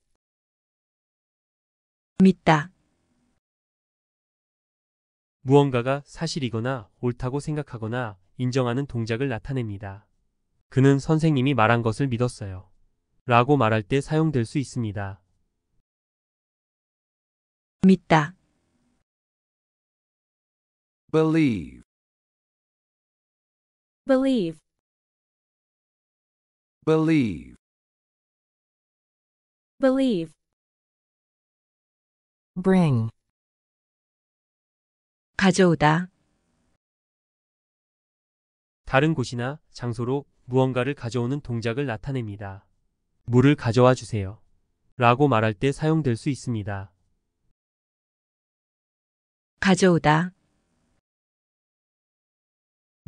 믿다 무언가가 사실이거나 옳다고 생각하거나 인정하는 동작을 나타냅니다. 그는 선생님이 말한 것을 믿었어요. 라고 말할 때 사용될 수 있습니다. 믿다 believe believe believe believe bring 가져오다 다른 곳이나 장소로 무언가를 가져오는 동작을 나타냅니다. 물을 가져와 주세요. 라고 말할 때 사용될 수 있습니다. 가져오다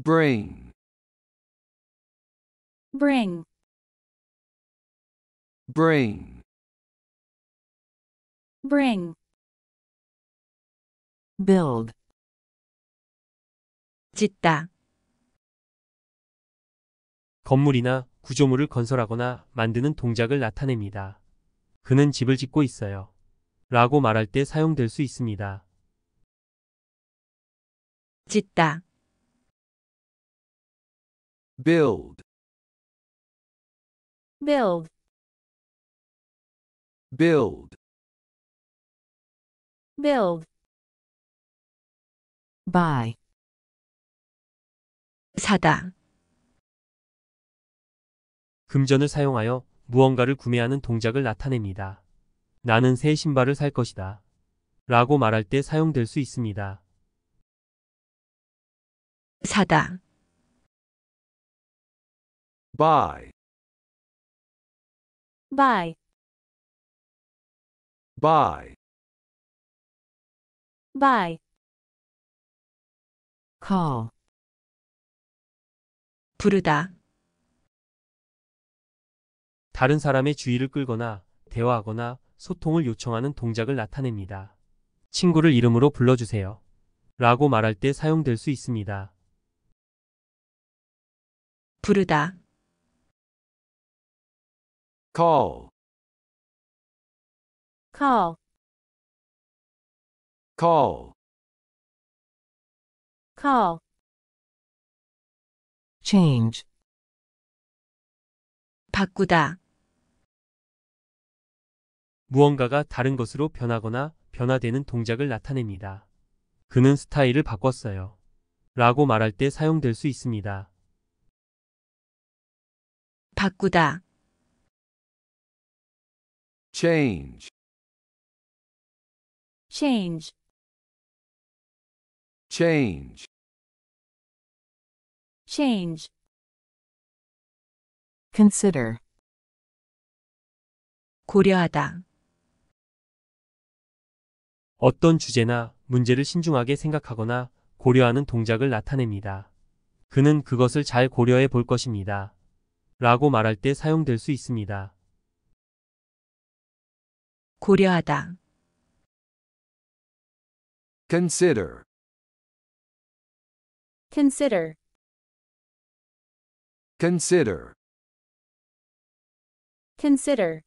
bring bring bring bring build 짓다 건물이나 구조물을 건설하거나 만드는 동작을 나타냅니다. 그는 집을 짓고 있어요. 라고 말할 때 사용될 수 있습니다. 짓다 build build build build buy 사다 금전을 사용하여 무언가를 구매하는 동작을 나타냅니다. 나는 새 신발을 살 것이다. 라고 말할 때 사용될 수 있습니다. 사다 buy buy, buy, buy, call, 부르다, 다른 사람의 주의를 끌거나 대화하거나 소통을 요청하는 동작을 나타냅니다. 친구를 이름으로 불러주세요. 라고 말할 때 사용될 수 있습니다. 부르다, call call call call change 바꾸다 무언가가 다른 것으로 변하거나 변화되는 동작을 나타냅니다. 그는 스타일을 바꿨어요. 라고 말할 때 사용될 수 있습니다. 바꾸다 change change change change consider 고려하다 어떤 주제나 문제를 신중하게 생각하거나 고려하는 동작을 나타냅니다. 그는 그것을 잘 고려해 볼 것입니다. 라고 말할 때 사용될 수 있습니다. 고려하다. consider, consider, consider, consider,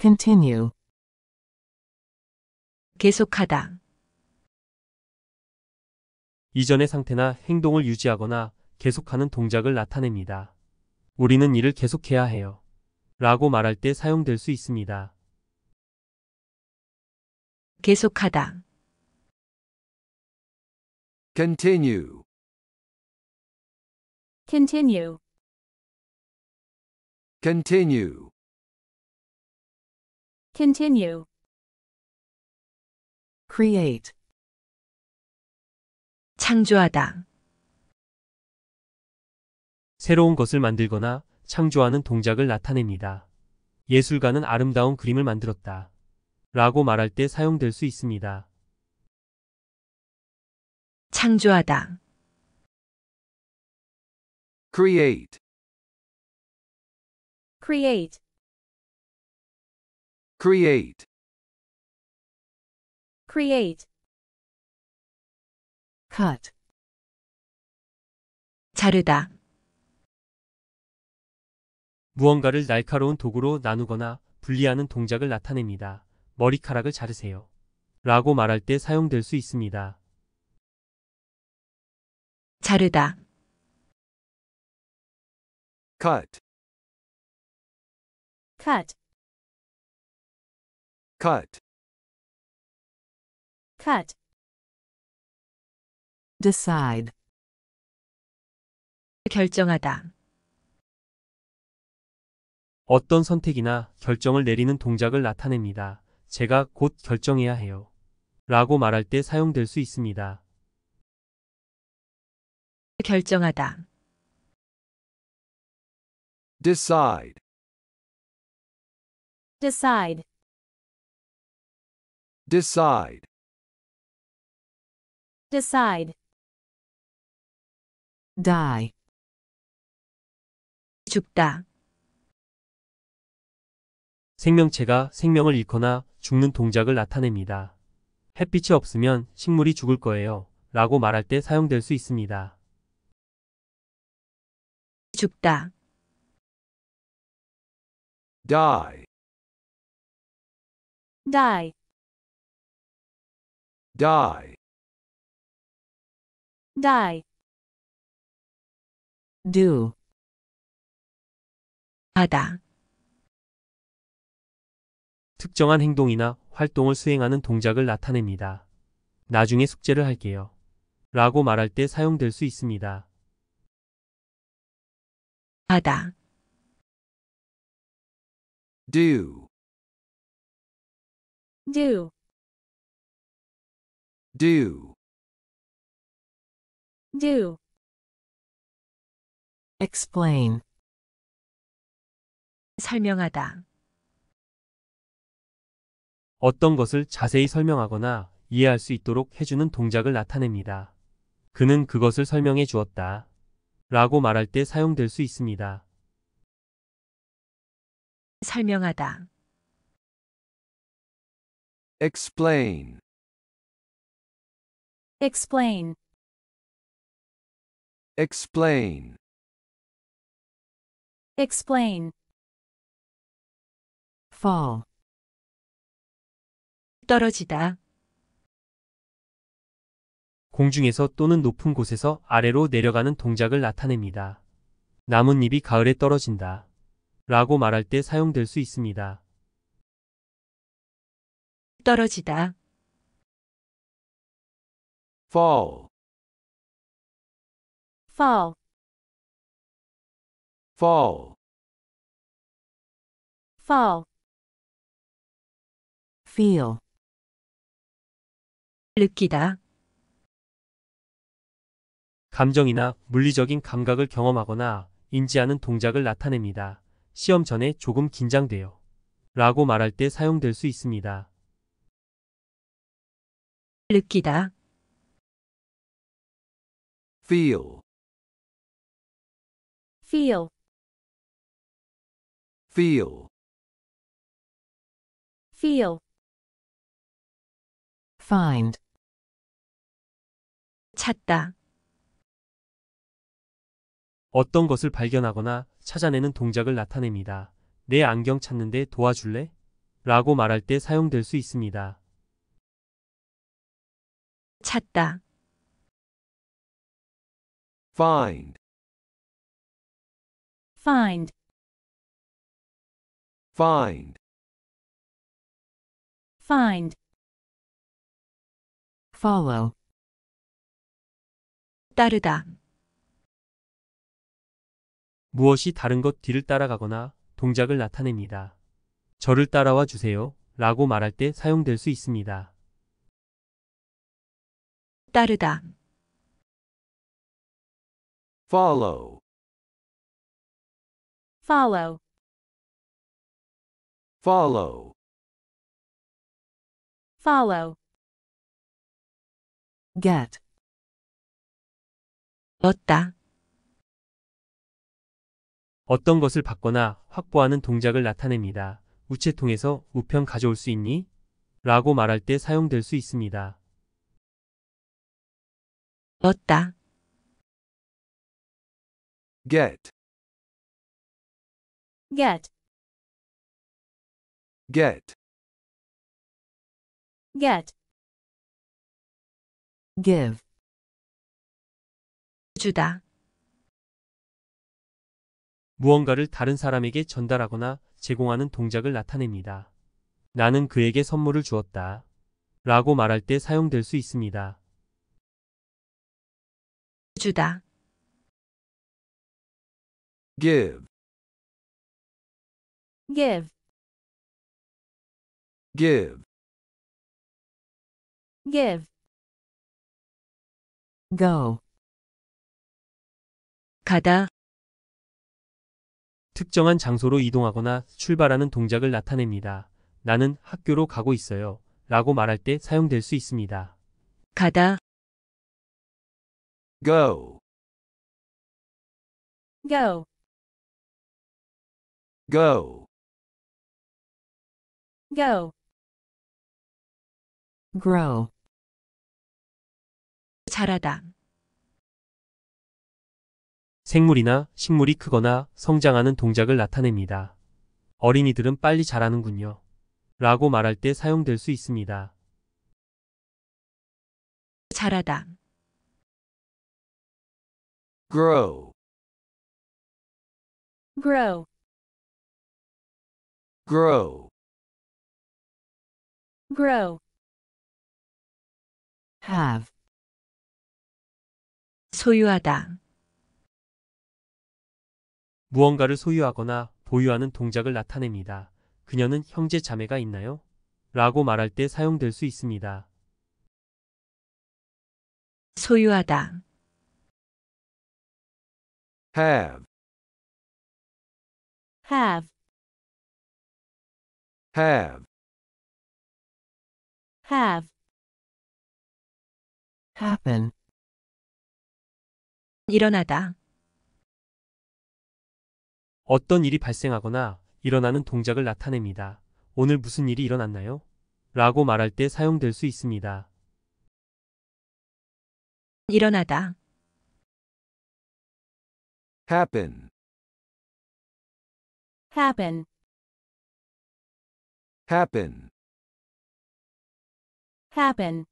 continue, 계속하다. 이전의 상태나 행동을 유지하거나 계속하는 동작을 나타냅니다. 우리는 이를 계속해야 해요. 라고 말할 때 사용될 수 있습니다. 계속하다. continue, continue, continue, continue, create, 창조하다. 새로운 것을 만들거나 창조하는 동작을 나타냅니다. 예술가는 아름다운 그림을 만들었다. 라고 말할 때 사용될 수 있습니다. 창조하다 create create create create cut 자르다 무언가를 날카로운 도구로 나누거나 분리하는 동작을 나타냅니다. 머리카락을 자르세요. 라고 말할 때 사용될 수 있습니다. 자르다 cut cut cut cut decide 결정하다 어떤 선택이나 결정을 내리는 동작을 나타냅니다. 제가 곧 결정해야 해요. 라고 말할 때 사용될 수 있습니다. 결정하다. decide, decide, decide, decide, die 죽다. 생명체가 생명을 잃거나 죽는 동작을 나타냅니다. 햇빛이 없으면 식물이 죽을 거예요. 라고 말할 때 사용될 수 있습니다. 죽다 die, die, die, die, do, 하다, 특정한 행동이나 활동을 수행하는 동작을 나타냅니다. 나중에 숙제를 할게요. 라고 말할 때 사용될 수 있습니다. 하다 do do do do explain 설명하다 어떤 것을 자세히 설명하거나 이해할 수 있도록 해주는 동작을 나타냅니다. 그는 그것을 설명해 주었다. 라고 말할 때 사용될 수 있습니다. 설명하다. explain, explain, explain, explain. fall, 떨어지다. 공중에서 또는 높은 곳에서 아래로 내려가는 동작을 나타냅니다. 나뭇잎이 가을에 떨어진다. 라고 말할 때 사용될 수 있습니다. 떨어지다. fall fall fall fall feel 느끼다. 감정이나 물리적인 감각을 경험하거나 인지하는 동작을 나타냅니다. 시험 전에 조금 긴장돼요. 라고 말할 때 사용될 수 있습니다. 느끼다. feel, feel, feel, feel, find, 찾다. 어떤 것을 발견하거나 찾아내는 동작을 나타냅니다. 내 안경 찾는데 도와줄래? 라고 말할 때 사용될 수 있습니다. 찾다. find, find, find, find, follow, 따르다. 무엇이 다른 것 뒤를 따라가거나 동작을 나타냅니다. 저를 따라와 주세요 라고 말할 때 사용될 수 있습니다. 따르다. follow follow follow follow get 얻다. 어떤 것을 받거나 확보하는 동작을 나타냅니다. 우체통에서 우편 가져올 수 있니? 라고 말할 때 사용될 수 있습니다. 얻다. get get get get give 주다. 무언가를 다른 사람에게 전달하거나 제공하는 동작을 나타냅니다. 나는 그에게 선물을 주었다. 라고 말할 때 사용될 수 있습니다. 주다. give, give, give, give. go, 가다 특정한 장소로 이동하거나 출발하는 동작을 나타냅니다. 나는 학교로 가고 있어요. 라고 말할 때 사용될 수 있습니다. 가다 go go go go grow 자라다 생물이나 식물이 크거나 성장하는 동작을 나타냅니다. 어린이들은 빨리 자라는군요. 라고 말할 때 사용될 수 있습니다. 자라다 grow grow grow grow have 소유하다 무언가를 소유하거나 보유하는 동작을 나타냅니다. 그녀는 형제 자매가 있나요? 라고 말할 때 사용될 수 있습니다. 소유하다 have, have, have, have, happen, 일어나다 어떤 일이 발생하거나 일어나는 동작을 나타냅니다. 오늘 무슨 일이 일어났나요? 라고 말할 때 사용될 수 있습니다. 일어나다, happen, happen, happen, happen.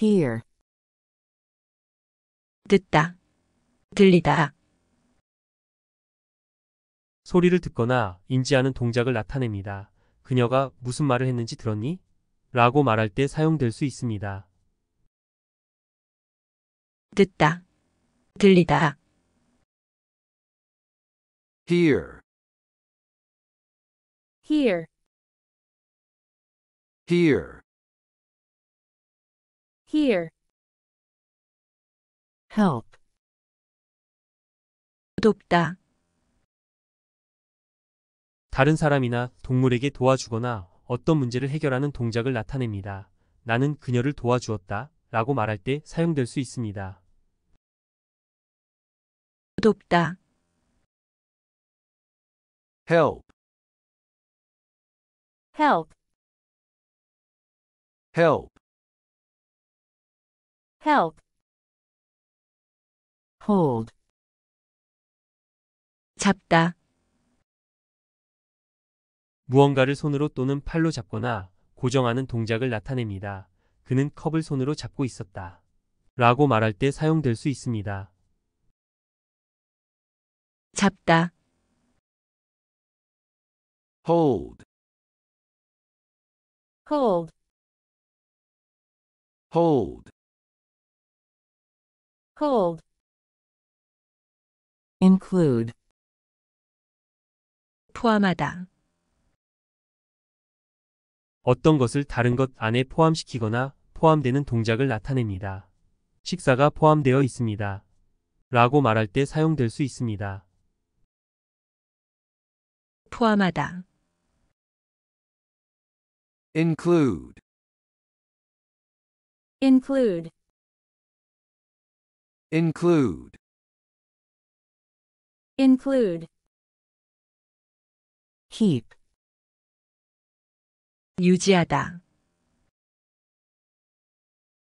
hear, 듣다, 들리다, 소리를 듣거나 인지하는 동작을 나타냅니다. 그녀가 무슨 말을 했는지 들었니? 라고 말할 때 사용될 수 있습니다. 듣다, 들리다. hear, hear, hear, hear. help, 돕다, 다른 사람이나 동물에게 도와주거나 어떤 문제를 해결하는 동작을 나타냅니다. 나는 그녀를 도와주었다 라고 말할 때 사용될 수 있습니다. 돕다 help help help help hold 잡다 무언가를 손으로 또는 팔로 잡거나 고정하는 동작을 나타냅니다. 그는 컵을 손으로 잡고 있었다. 라고 말할 때 사용될 수 있습니다. 잡다. hold, hold, hold, hold, include 포함하다. 어떤 것을 다른 것 안에 포함시키거나 포함되는 동작을 나타냅니다. 식사가 포함되어 있습니다. 라고 말할 때 사용될 수 있습니다. 포함하다 include include include include keep 유지하다.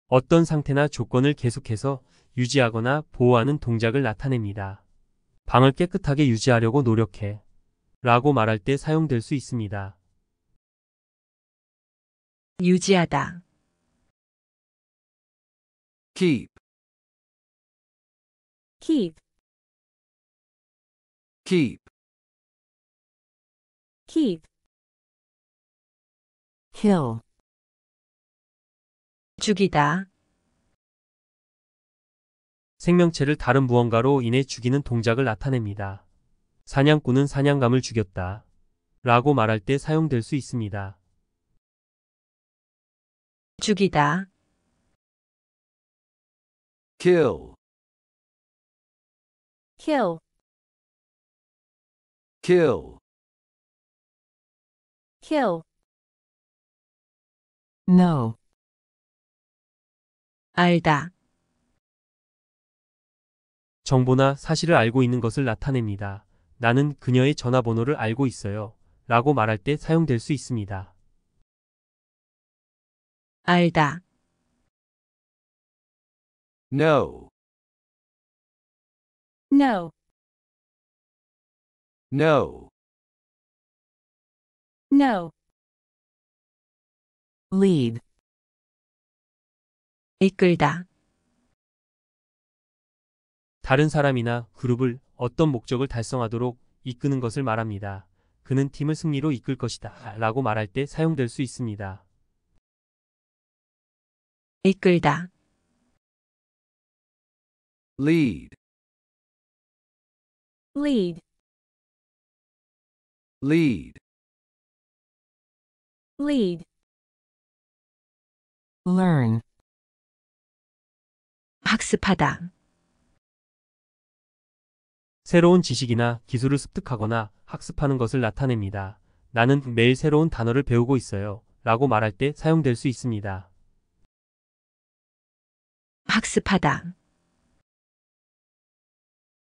어떤 상태나 조건을 계속해서 유지하거나 보호하는 동작을 나타냅니다. 방을 깨끗하게 유지하려고 노력해 라고 말할 때 사용될 수 있습니다. 유지하다. keep keep keep keep kill 죽이다 생명체를 다른 무언가로 인해 죽이는 동작을 나타냅니다. 사냥꾼은 사냥감을 죽였다. 라고 말할 때 사용될 수 있습니다. 죽이다 kill, kill kill kill n o 알다 정보나 사실을 알고 있는 것을 나타냅니다. 나는 그녀의 전화번호를 알고 있어요. 라고 말할 때 사용될 수 있습니다. 알다 n o n o n o n o lead 이끌다 다른 사람이나 그룹을 어떤 목적을 달성하도록 이끄는 것을 말합니다. 그는 팀을 승리로 이끌 것이다 라고 말할 때 사용될 수 있습니다. 이끌다 lead, lead lead lead learn 학습하다 새로운 지식이나 기술을 습득하거나 학습하는 것을 나타냅니다. 나는 매일 새로운 단어를 배우고 있어요. 라고 말할 때 사용될 수 있습니다. 학습하다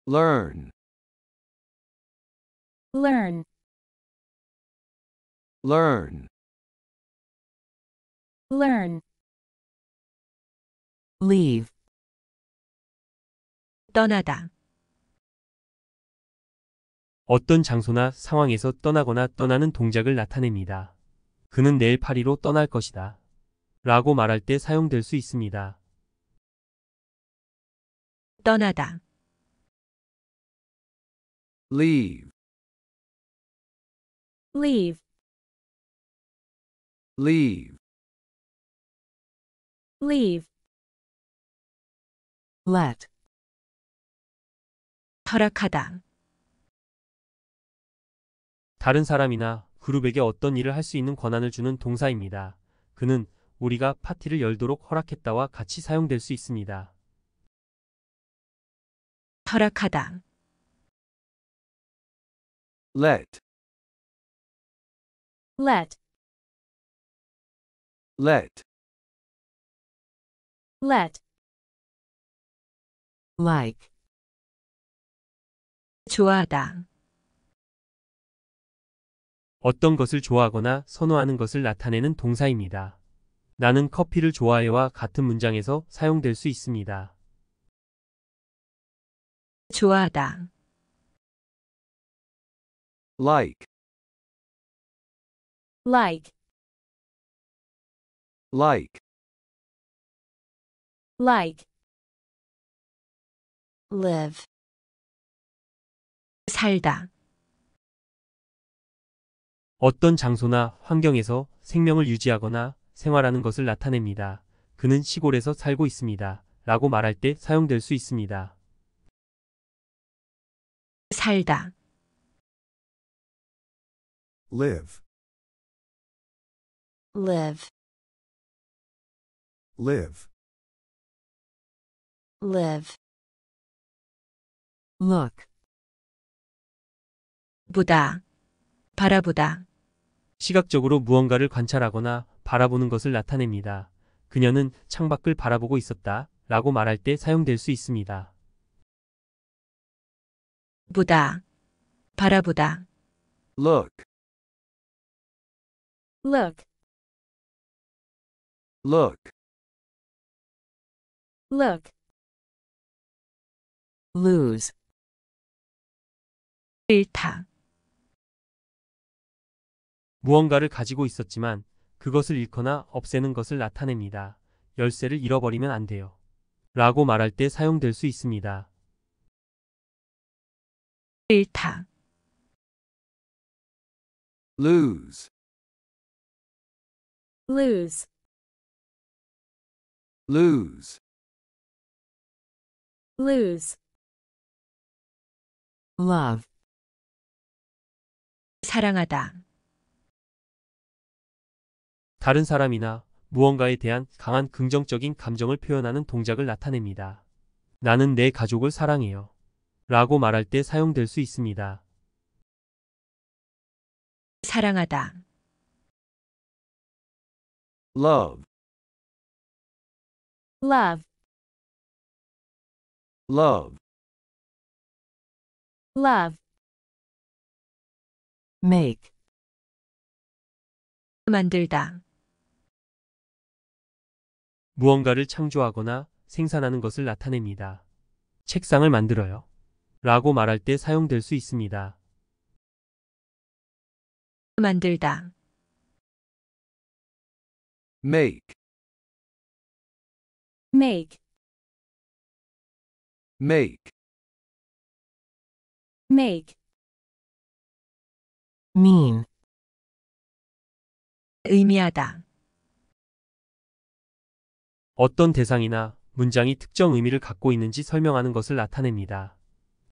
learn learn learn learn leave 떠나다 어떤 장소나 상황에서 떠나거나 떠나는 동작을 나타냅니다. 그는 내일 파리로 떠날 것이다. 라고 말할 때 사용될 수 있습니다. 떠나다 leave leave leave leave let 허락하다 다른 사람이나 그룹에게 어떤 일을 할 수 있는 권한을 주는 동사입니다. 그는 우리가 파티를 열도록 허락했다와 같이 사용될 수 있습니다. 허락하다 let let let let like 좋아하다 어떤 것을 좋아하거나 선호하는 것을 나타내는 동사입니다. 나는 커피를 좋아해와 같은 문장에서 사용될 수 있습니다. 좋아하다 like like like like live 살다 어떤 장소나 환경에서 생명을 유지하거나 생활하는 것을 나타냅니다. 그는 시골에서 살고 있습니다. 라고 말할 때 사용될 수 있습니다. 살다 live live live look 보다 바라보다 시각적으로 무언가를 관찰하거나 바라보는 것을 나타냅니다. 그녀는 창밖을 바라보고 있었다 라고 말할 때 사용될 수 있습니다. 보다 바라보다 look look look look lose 일타 무언가를 가지고 있었지만 그것을 잃거나 없애는 것을 나타냅니다. 열쇠를 잃어버리면 안 돼요. 라고 말할 때 사용될 수 있습니다. 일타 lose lose lose lose love 사랑하다. 다른 사람이나 무언가에 대한 강한 긍정적인 감정을 표현하는 동작을 나타냅니다. 나는 내 가족을 사랑해요. 라고 말할 때 사용될 수 있습니다. 사랑하다. love, love, love, love. make 만들다 무언가를 창조하거나 생산하는 것을 나타냅니다. 책상을 만들어요. 라고 말할 때 사용될 수 있습니다. 만들다 make, make make make mean 의미하다 어떤 대상이나 문장이 특정 의미를 갖고 있는지 설명하는 것을 나타냅니다.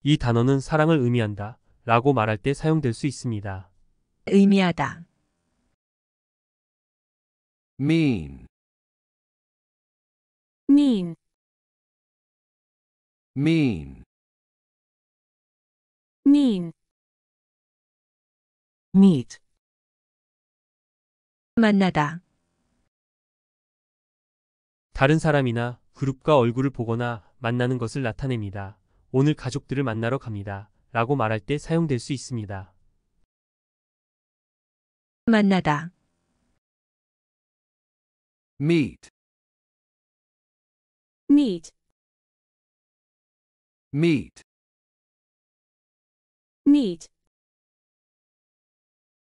이 단어는 사랑을 의미한다 라고 말할 때 사용될 수 있습니다. 의미하다 mean, mean, mean. mean. meet 만나다 다른 사람이나 그룹과 얼굴을 보거나 만나는 것을 나타냅니다. 오늘 가족들을 만나러 갑니다. 라고 말할 때 사용될 수 있습니다. 만나다 meet, meet meet meet